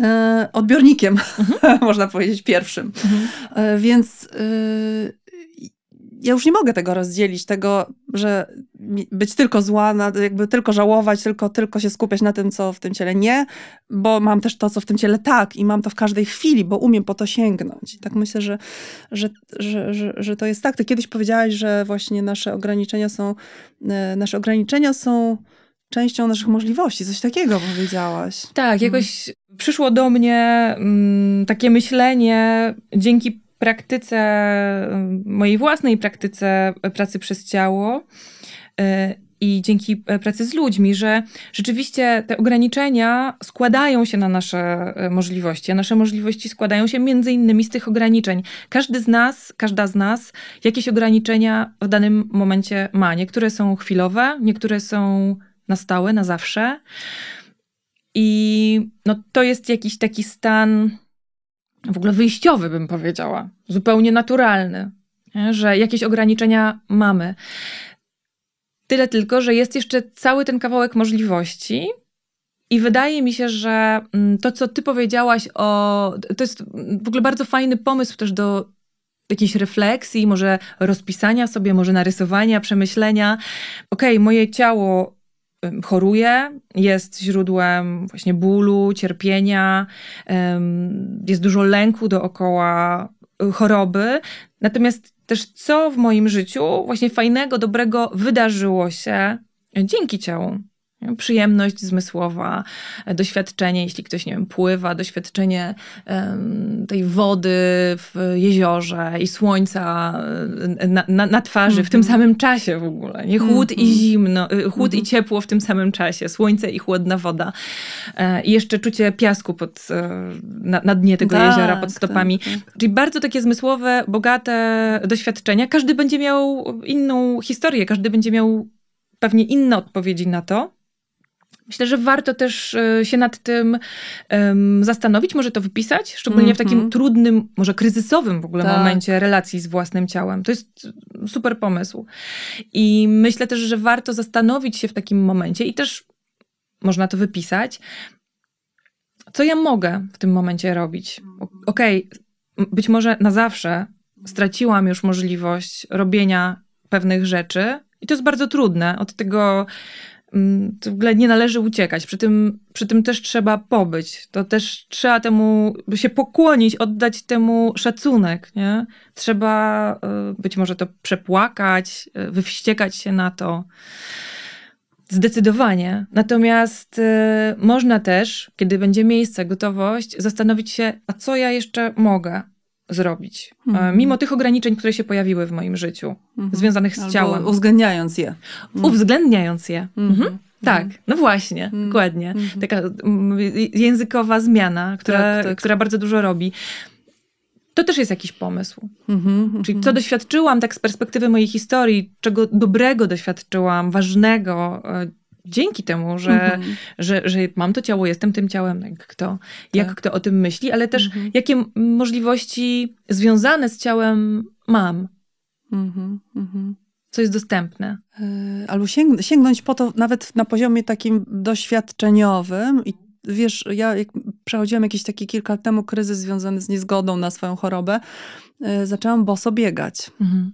e, odbiornikiem, mhm. (laughs) można powiedzieć, pierwszym. Mhm. E, więc... E, ja już nie mogę tego rozdzielić, tego, że być tylko zła, jakby tylko żałować, tylko, tylko się skupiać na tym, co w tym ciele nie, bo mam też to, co w tym ciele tak i mam to w każdej chwili, bo umiem po to sięgnąć. tak myślę, że, że, że, że, że to jest tak. Ty kiedyś powiedziałaś, że właśnie nasze ograniczenia są, e, nasze ograniczenia są częścią naszych możliwości. Coś takiego powiedziałaś. Tak, mhm. jakoś hmm. przyszło do mnie mm, takie myślenie dzięki praktyce, y, mojej własnej praktyce y, pracy przez ciało y, i dzięki pracy z ludźmi, że rzeczywiście te ograniczenia składają się na nasze możliwości, a nasze możliwości składają się między innymi z tych ograniczeń. Każdy z nas, każda z nas jakieś ograniczenia w danym momencie ma. Niektóre są chwilowe, niektóre są na stałe, na zawsze. I no, to jest jakiś taki stan w ogóle wyjściowy, bym powiedziała, zupełnie naturalny, nie? że jakieś ograniczenia mamy. Tyle tylko, że jest jeszcze cały ten kawałek możliwości. I wydaje mi się, że mm, to, co ty powiedziałaś o. To jest w ogóle bardzo fajny pomysł też do jakiejś refleksji, może rozpisania sobie, może narysowania, przemyślenia. Okej, okay, moje ciało choruje, jest źródłem właśnie bólu, cierpienia, jest dużo lęku dookoła y, choroby. Natomiast też co w moim życiu właśnie fajnego, dobrego wydarzyło się dzięki ciału. Przyjemność zmysłowa, doświadczenie, jeśli ktoś, nie wiem, pływa, doświadczenie tej wody w jeziorze i słońca e, na, na, na twarzy w tym mhm. samym czasie w ogóle. Nie chłód i mhm. zimno, e, chłód i mhm. ciepło w tym samym czasie, słońce i chłodna woda. E, I jeszcze czucie piasku pod, na, na dnie tego tak, jeziora, pod tak, stopami. Tak, tak. Czyli bardzo takie zmysłowe, bogate doświadczenia. Każdy będzie miał inną historię, każdy będzie miał pewnie inne odpowiedzi na to Myślę, że warto też e, się nad tym um, zastanowić, może to wypisać, szczególnie w takim mhm. trudnym, może kryzysowym w ogóle tak. momencie relacji z własnym ciałem. To jest e, super pomysł. I myślę też, że warto zastanowić się w takim momencie i też można to wypisać, co ja mogę w tym momencie robić. Okej, okay, być może na zawsze straciłam już możliwość robienia pewnych rzeczy, i to jest bardzo trudne. Od tego Mm, to w ogóle nie należy uciekać. Przy tym, przy tym też trzeba pobyć. To też trzeba temu się pokłonić, oddać temu szacunek. Nie? Trzeba y, być może to przepłakać, y, wywściekać się na to. Zdecydowanie. Natomiast y, można też, kiedy będzie miejsce, gotowość, zastanowić się, a co ja jeszcze mogę? zrobić. E, mhm. Mimo tych ograniczeń, które się pojawiły w moim życiu, mhm. związanych z Albo ciałem. Uwzględniając je. Mhm. Uwzględniając je. Mhm. mhm. Tak, mhm. no właśnie, dokładnie. Taka mm, językowa zmiana, która, tak, tak. która bardzo dużo robi. To też jest jakiś pomysł. Czyli co doświadczyłam tak z perspektywy mojej historii, czego dobrego doświadczyłam, ważnego, e, dzięki temu, że, mhm. że, że mam to ciało, jestem tym ciałem, no jak kto, jak tak. kto o tym myśli, ale też mhm. jakie możliwości związane z ciałem mam. Mhm. Mhm co jest dostępne. E, albo sięgnąć po to nawet na poziomie takim doświadczeniowym i wiesz, ja jak przechodziłam jakiś taki kilka lat temu kryzys związany z niezgodą na swoją chorobę, e, zaczęłam boso biegać. Mhm.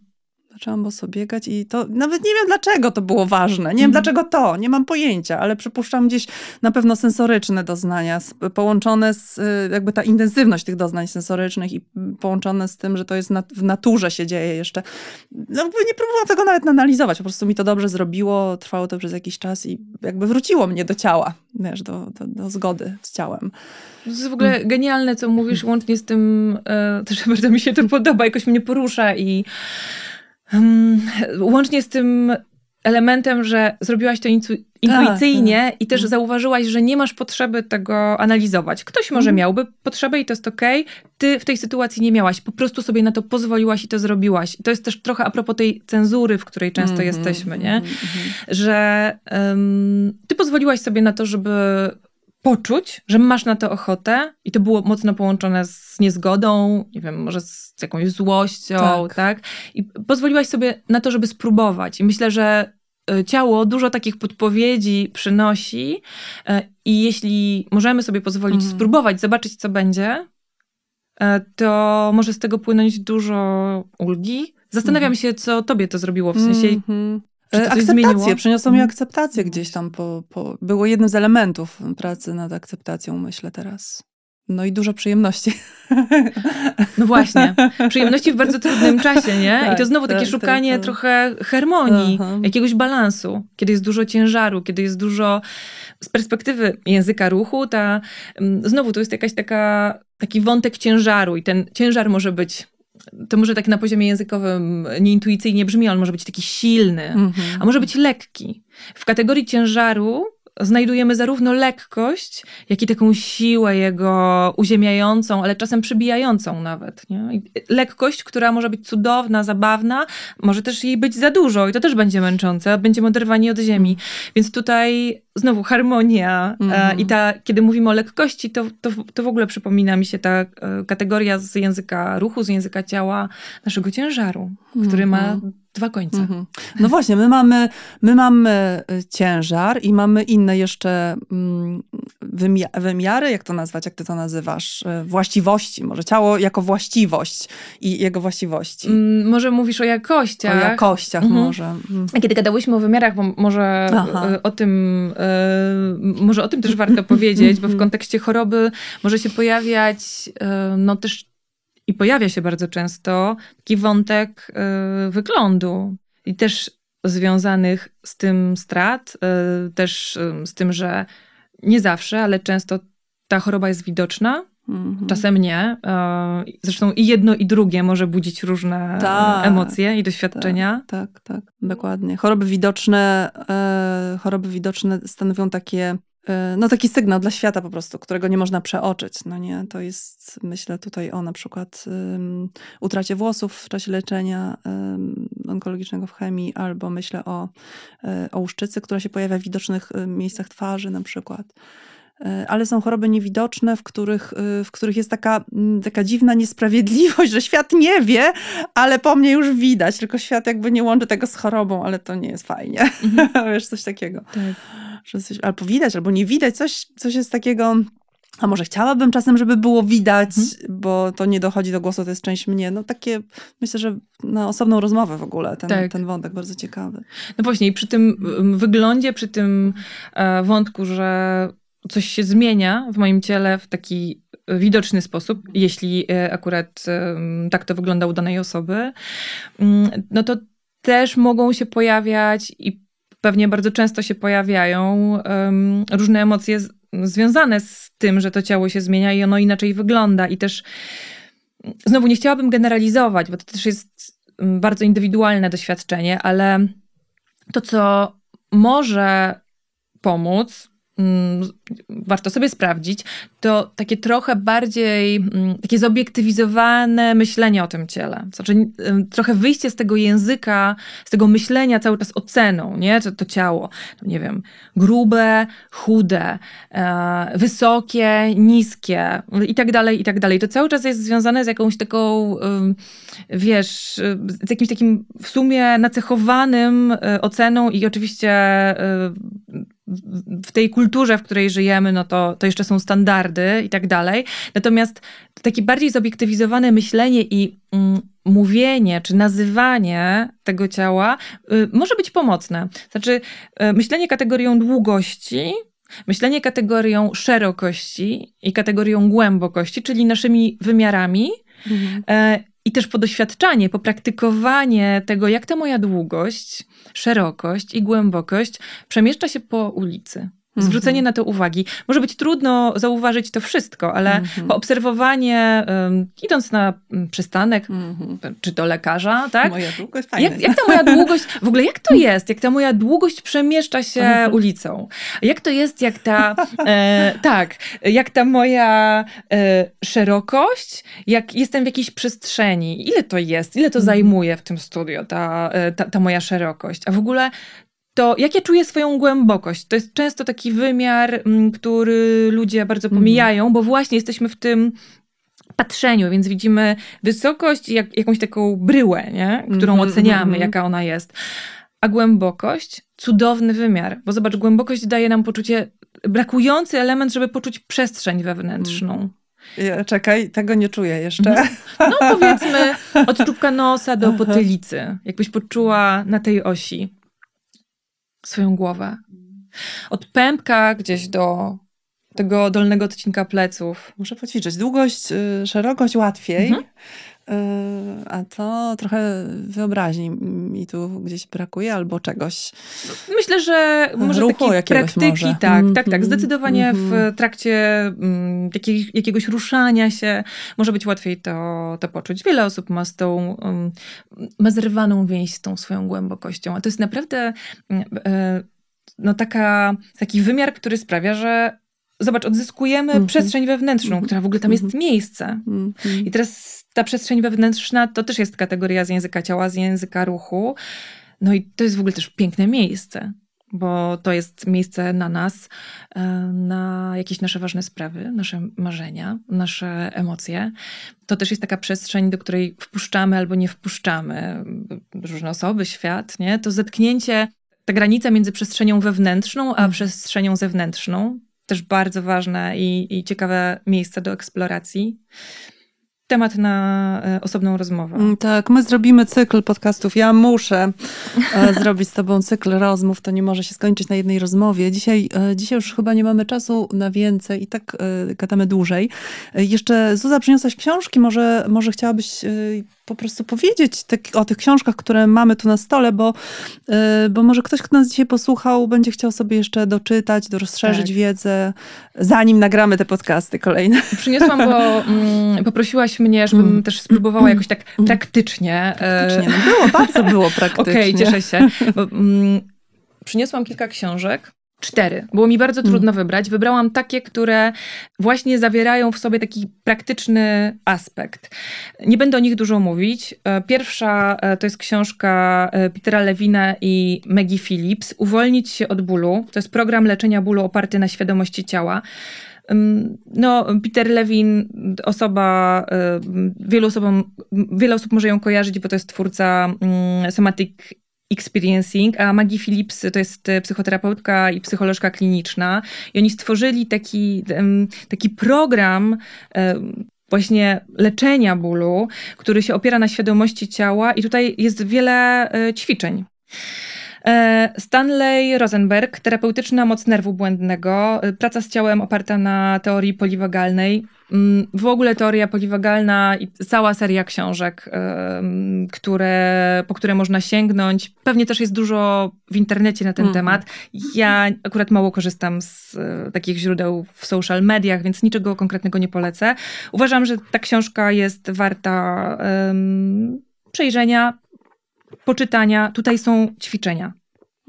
Zaczęłam boso biegać i to nawet nie wiem dlaczego to było ważne. Nie wiem mhm. dlaczego to, nie mam pojęcia, ale przypuszczam gdzieś na pewno sensoryczne doznania, połączone z y, jakby ta intensywność tych doznań sensorycznych i mm, połączone z tym, że to jest nat w naturze się dzieje jeszcze. No, nie próbowałam tego nawet analizować, po prostu mi to dobrze zrobiło, trwało to przez jakiś czas i jakby wróciło mnie do ciała, wiesz, do, do, do zgody z ciałem. To jest w ogóle mm. genialne, co mówisz, łącznie z tym, e, też bardzo mi się to podoba, jakoś mnie porusza i um, łącznie z tym elementem, że zrobiłaś to intu intuicyjnie tak, tak. i też mhm. zauważyłaś, że nie masz potrzeby tego analizować. Ktoś może mhm. miałby potrzebę i to jest okej. Okay. Ty w tej sytuacji nie miałaś. Po prostu sobie na to pozwoliłaś i to zrobiłaś. I to jest też trochę a propos tej cenzury, w której często mhm. jesteśmy, nie? Mhm. mhm. Że um, ty pozwoliłaś sobie na to, żeby poczuć, że masz na to ochotę i to było mocno połączone z niezgodą, nie wiem, może z jakąś złością, tak? tak? I pozwoliłaś sobie na to, żeby spróbować. I myślę, że e, ciało dużo takich podpowiedzi przynosi e, i jeśli możemy sobie pozwolić mhm. spróbować, zobaczyć co będzie, e, to może z tego płynąć dużo ulgi. Zastanawiam mhm. się, co tobie to zrobiło, w sensie mhm. E, akceptację, przyniosło mi mhm. akceptację gdzieś tam. Po, po, było jednym z elementów pracy nad akceptacją, myślę teraz. No i dużo przyjemności. No właśnie. (laughs) Przyjemności w bardzo trudnym czasie, nie? Tak, I to tak, znowu takie tak, szukanie tak, tak. trochę harmonii, jakiegoś balansu, kiedy jest dużo ciężaru, kiedy jest dużo. Z perspektywy języka ruchu, ta, mm, znowu to jest jakaś taka, taki wątek ciężaru, i ten ciężar może być to może tak na poziomie językowym nieintuicyjnie brzmi, ale może być taki silny, mm -hmm. a może być lekki. W kategorii ciężaru znajdujemy zarówno lekkość, jak i taką siłę jego uziemiającą, ale czasem przybijającą nawet. Nie? Lekkość, która może być cudowna, zabawna, może też jej być za dużo i to też będzie męczące, będziemy oderwani od ziemi. Mm. Więc tutaj znowu harmonia mm. i ta, kiedy mówimy o lekkości, to, to, to w ogóle przypomina mi się ta e, kategoria z języka ruchu, z języka ciała, naszego ciężaru, mm. który ma mm-hmm. Dwa końce. Mhm. No właśnie, my mamy, my mamy y, ciężar i mamy inne jeszcze mm, wymiary, jak to nazwać, jak ty to nazywasz, y, właściwości, może ciało jako właściwość i jego właściwości. Mm, może mówisz o jakościach. O jakościach mhm. może. Mhm. Kiedy gadałyśmy o wymiarach, może y, o tym, y, może o tym też warto (laughs) powiedzieć, bo w mhm. kontekście choroby może się pojawiać y, no też i pojawia się bardzo często taki wątek y, wyglądu i też związanych z tym strat, y, też y, z tym, że nie zawsze, ale często ta choroba jest widoczna, mhm. Czasem nie. Y, zresztą i jedno, i drugie może budzić różne y, tak, emocje i doświadczenia. Tak, tak, tak, dokładnie. Choroby widoczne, e, choroby widoczne stanowią takie Y, no taki sygnał dla świata po prostu, którego nie można przeoczyć, no nie? To jest, myślę tutaj o na przykład um, utracie włosów w czasie leczenia um, onkologicznego w chemii, albo myślę o, y, o łuszczycy, która się pojawia w widocznych y, miejscach twarzy na przykład. E, ale są choroby niewidoczne, w których, e, w których jest taka, taka dziwna niesprawiedliwość, że świat nie wie, ale po mnie już widać, tylko świat jakby nie łączy tego z chorobą, ale to nie jest fajnie. Mhm. (laughs) Wiesz, coś takiego. Tak. Że coś, albo widać, albo nie widać, coś, coś jest takiego... A może chciałabym czasem, żeby było widać, mhm. bo to nie dochodzi do głosu, to jest część mnie. No takie, myślę, że na osobną rozmowę w ogóle ten, tak. ten wątek bardzo ciekawy. No właśnie, i przy tym wyglądzie, przy tym e, wątku, że coś się zmienia w moim ciele w taki widoczny sposób, jeśli e, akurat tak to wygląda u danej osoby, mm, no to też mogą się pojawiać i pewnie bardzo często się pojawiają różne emocje związane z tym, że to ciało się zmienia i ono inaczej wygląda. I też mm, znowu nie chciałabym generalizować, bo to też jest mm, bardzo indywidualne doświadczenie, ale to, co może pomóc, Mm, warto sobie sprawdzić, to takie trochę bardziej, mm, takie zobiektywizowane myślenie o tym ciele. Znaczy trochę wyjście z tego języka, z tego myślenia cały czas oceną, nie? To, to ciało, nie wiem, grube, chude, e, wysokie, niskie i tak dalej, i tak dalej. To cały czas jest związane z jakąś taką, wiesz, z jakimś takim w sumie nacechowanym e, oceną i oczywiście e, w tej kulturze, w której żyjemy, no to, to jeszcze są standardy i tak dalej. Natomiast takie bardziej zobiektywizowane myślenie i mm, mówienie czy nazywanie tego ciała y, może być pomocne. Znaczy, y, myślenie kategorią długości. Myślenie kategorią szerokości i kategorią głębokości, czyli naszymi wymiarami, mhm. y, i też po doświadczanie, po praktykowanie tego, jak ta moja długość, szerokość i głębokość przemieszcza się po ulicy. Mhm. Zwrócenie mm -hmm. na to uwagi. Może być trudno zauważyć to wszystko, ale mm -hmm. obserwowanie, um, idąc na mm, przystanek, mm -hmm. czy do lekarza, tak? Moja długość, fajne. Jak, jak ta moja długość, w ogóle jak to mhm. jest, jak ta moja długość przemieszcza się mhm. ulicą? Jak to jest, jak ta, e, tak, jak ta moja e, szerokość, jak jestem w jakiejś przestrzeni? Ile to jest? Ile to zajmuje w tym studio, ta, e, ta, ta moja szerokość? A w ogóle to jak ja czuję swoją głębokość? To jest często taki wymiar, mm, który ludzie bardzo mhm. pomijają, bo właśnie jesteśmy w tym patrzeniu, więc widzimy wysokość i jak, jakąś taką bryłę, nie? którą mhm, oceniamy, mhm. jaka ona jest. A głębokość, cudowny wymiar, bo zobacz, głębokość daje nam poczucie, brakujący element, żeby poczuć przestrzeń wewnętrzną. Mm. Czekaj, tego nie czuję jeszcze. No powiedzmy (laughs) od czubka nosa do potylicy, jakbyś poczuła na tej osi swoją głowę. Mm. Od pępka gdzieś do tego dolnego odcinka pleców. Muszę poćwiczyć. Długość, y, szerokość łatwiej. Mhm. Yy, a to trochę wyobraźni mi tu gdzieś brakuje albo czegoś. Myślę, że może Ruchu takiej praktyki, może. tak, tak, tak. Mhm, zdecydowanie mhm. mm -hmm. w trakcie jakiegoś ruszania się może być łatwiej to, to poczuć. Wiele osób ma z tą, mm, ma zerwaną więź z tą swoją głębokością, a to jest naprawdę mm, e, no taka, taki wymiar, który sprawia, że Zobacz, odzyskujemy mhm. przestrzeń wewnętrzną, która w ogóle tam jest miejsce. I teraz ta przestrzeń wewnętrzna to też jest kategoria z języka ciała, z języka ruchu. No i to jest w ogóle też piękne miejsce, bo to jest miejsce na nas, e, na jakieś nasze ważne sprawy, nasze marzenia, nasze emocje. To też jest taka przestrzeń, do której wpuszczamy albo nie wpuszczamy różne osoby, świat, nie? To zetknięcie, ta granica między przestrzenią wewnętrzną a mm. przestrzenią zewnętrzną. Też bardzo ważne i, i ciekawe miejsce do eksploracji temat na e, osobną rozmowę. Mm, tak, my zrobimy cykl podcastów. Ja muszę e, (laughs) zrobić z tobą cykl rozmów. To nie może się skończyć na jednej rozmowie. Dzisiaj, e, dzisiaj już chyba nie mamy czasu na więcej i tak gadamy dłużej. Jeszcze Zuza przyniosłaś książki. Może, może chciałabyś po prostu powiedzieć o tych książkach, które mamy tu na stole, bo, y, bo może ktoś, kto nas dzisiaj posłuchał, będzie chciał sobie jeszcze doczytać, rozszerzyć tak. wiedzę, zanim nagramy te podcasty kolejne. (laughs) Przyniosłam, bo mm, poprosiłaś mnie, żebym mm. też spróbowała jakoś tak mm. praktycznie. E, praktycznie, no było, bardzo było (laughs) praktycznie. Okej, okay, cieszę się. Bo, mm, przyniosłam kilka książek cztery. Było mi bardzo mm. trudno mm. wybrać. Wybrałam takie, które właśnie zawierają w sobie taki praktyczny aspekt. Nie będę o nich dużo mówić. E, pierwsza e, to jest książka e, Petera Lewina i Maggie Phillips Uwolnić się od bólu. To jest program leczenia bólu oparty na świadomości ciała. No, Peter Lewin, osoba, wielu, osobom, wiele osób może ją kojarzyć, bo to jest twórca mm, Somatic Experiencing, a Maggie Phillips to jest e, psychoterapeutka i psycholożka kliniczna. I oni stworzyli taki, taki program e, właśnie leczenia bólu, który się opiera na świadomości ciała, i tutaj jest wiele e, ćwiczeń. E, Stanley Rosenberg, terapeutyczna moc nerwu błędnego, e, praca z ciałem oparta na teorii poliwagalnej. Mm, w ogóle teoria poliwagalna i cała seria książek, które, po które można sięgnąć. Pewnie też jest dużo w internecie na ten mhm. temat. Ja akurat mało korzystam z e, takich źródeł w social mediach, więc niczego konkretnego nie polecę. Uważam, że ta książka jest warta przejrzenia, poczytania, tutaj są ćwiczenia.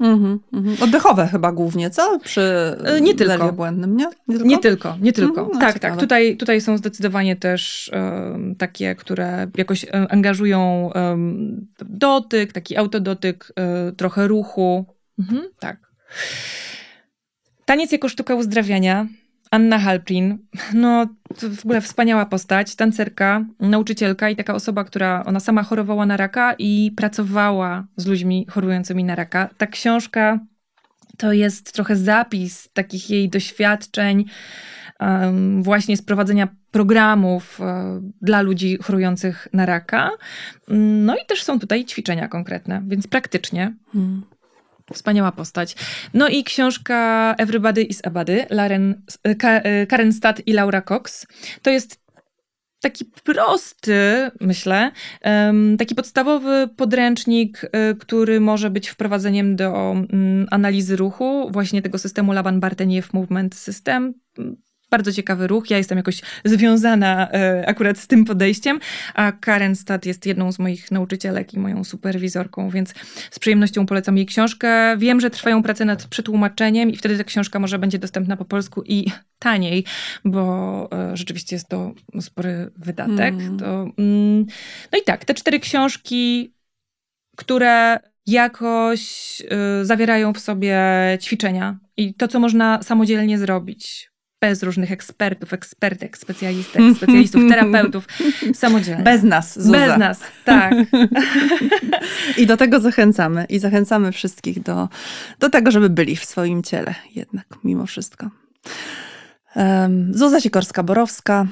Mm-hmm, mm-hmm. Oddechowe chyba głównie, co? Przy e, nie tylko. błędnym, nie? Nie tylko, nie tylko. Nie tylko. Mm-hmm, tak, ciekawe. tak. Tutaj, tutaj są zdecydowanie też um, takie, które jakoś angażują um, dotyk, taki autodotyk, um, trochę ruchu. Mhm, tak. Taniec jako sztuka uzdrawiania Anna Halplin, no w ogóle wspaniała postać, tancerka, nauczycielka i taka osoba, która ona sama chorowała na raka i pracowała z ludźmi chorującymi na raka. Ta książka to jest trochę zapis takich jej doświadczeń, um, właśnie z prowadzenia programów um, dla ludzi chorujących na raka. No i też są tutaj ćwiczenia konkretne, więc praktycznie. Hmm. Wspaniała postać. No i książka Everybody is Abady, Laren, e, e, Karen Stad i Laura Cox. To jest taki prosty, myślę, taki podstawowy podręcznik, e, który może być wprowadzeniem do mm, analizy ruchu, właśnie tego systemu Laban-Barteniew Movement System. Bardzo ciekawy ruch. Ja jestem jakoś związana e, akurat z tym podejściem, a Karen Stad jest jedną z moich nauczycielek i moją superwizorką, więc z przyjemnością polecam jej książkę. Wiem, że trwają prace nad przetłumaczeniem i wtedy ta książka może będzie dostępna po polsku i taniej, bo e, rzeczywiście jest to spory wydatek. Hmm. To, mm, no i tak, te cztery książki, które jakoś e, zawierają w sobie ćwiczenia i to, co można samodzielnie zrobić bez różnych ekspertów, ekspertek, specjalistek, specjalistów, (laughs) terapeutów, samodzielnie. Bez nas, Zuza. Bez nas, tak. (laughs) I do tego zachęcamy. I zachęcamy wszystkich do, do tego, żeby byli w swoim ciele jednak, mimo wszystko. Zuza Sikorska-Borowska,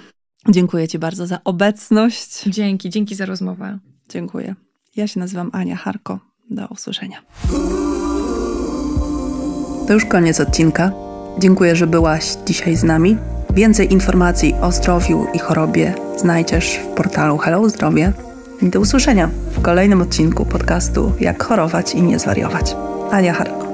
dziękuję Ci bardzo za obecność. Dzięki, dzięki za rozmowę. Dziękuję. Ja się nazywam Ania Harko. Do usłyszenia. To już koniec odcinka. Dziękuję, że byłaś dzisiaj z nami. Więcej informacji o zdrowiu i chorobie znajdziesz w portalu Hello Zdrowie. I do usłyszenia w kolejnym odcinku podcastu Jak chorować i nie zwariować. Ania Harko.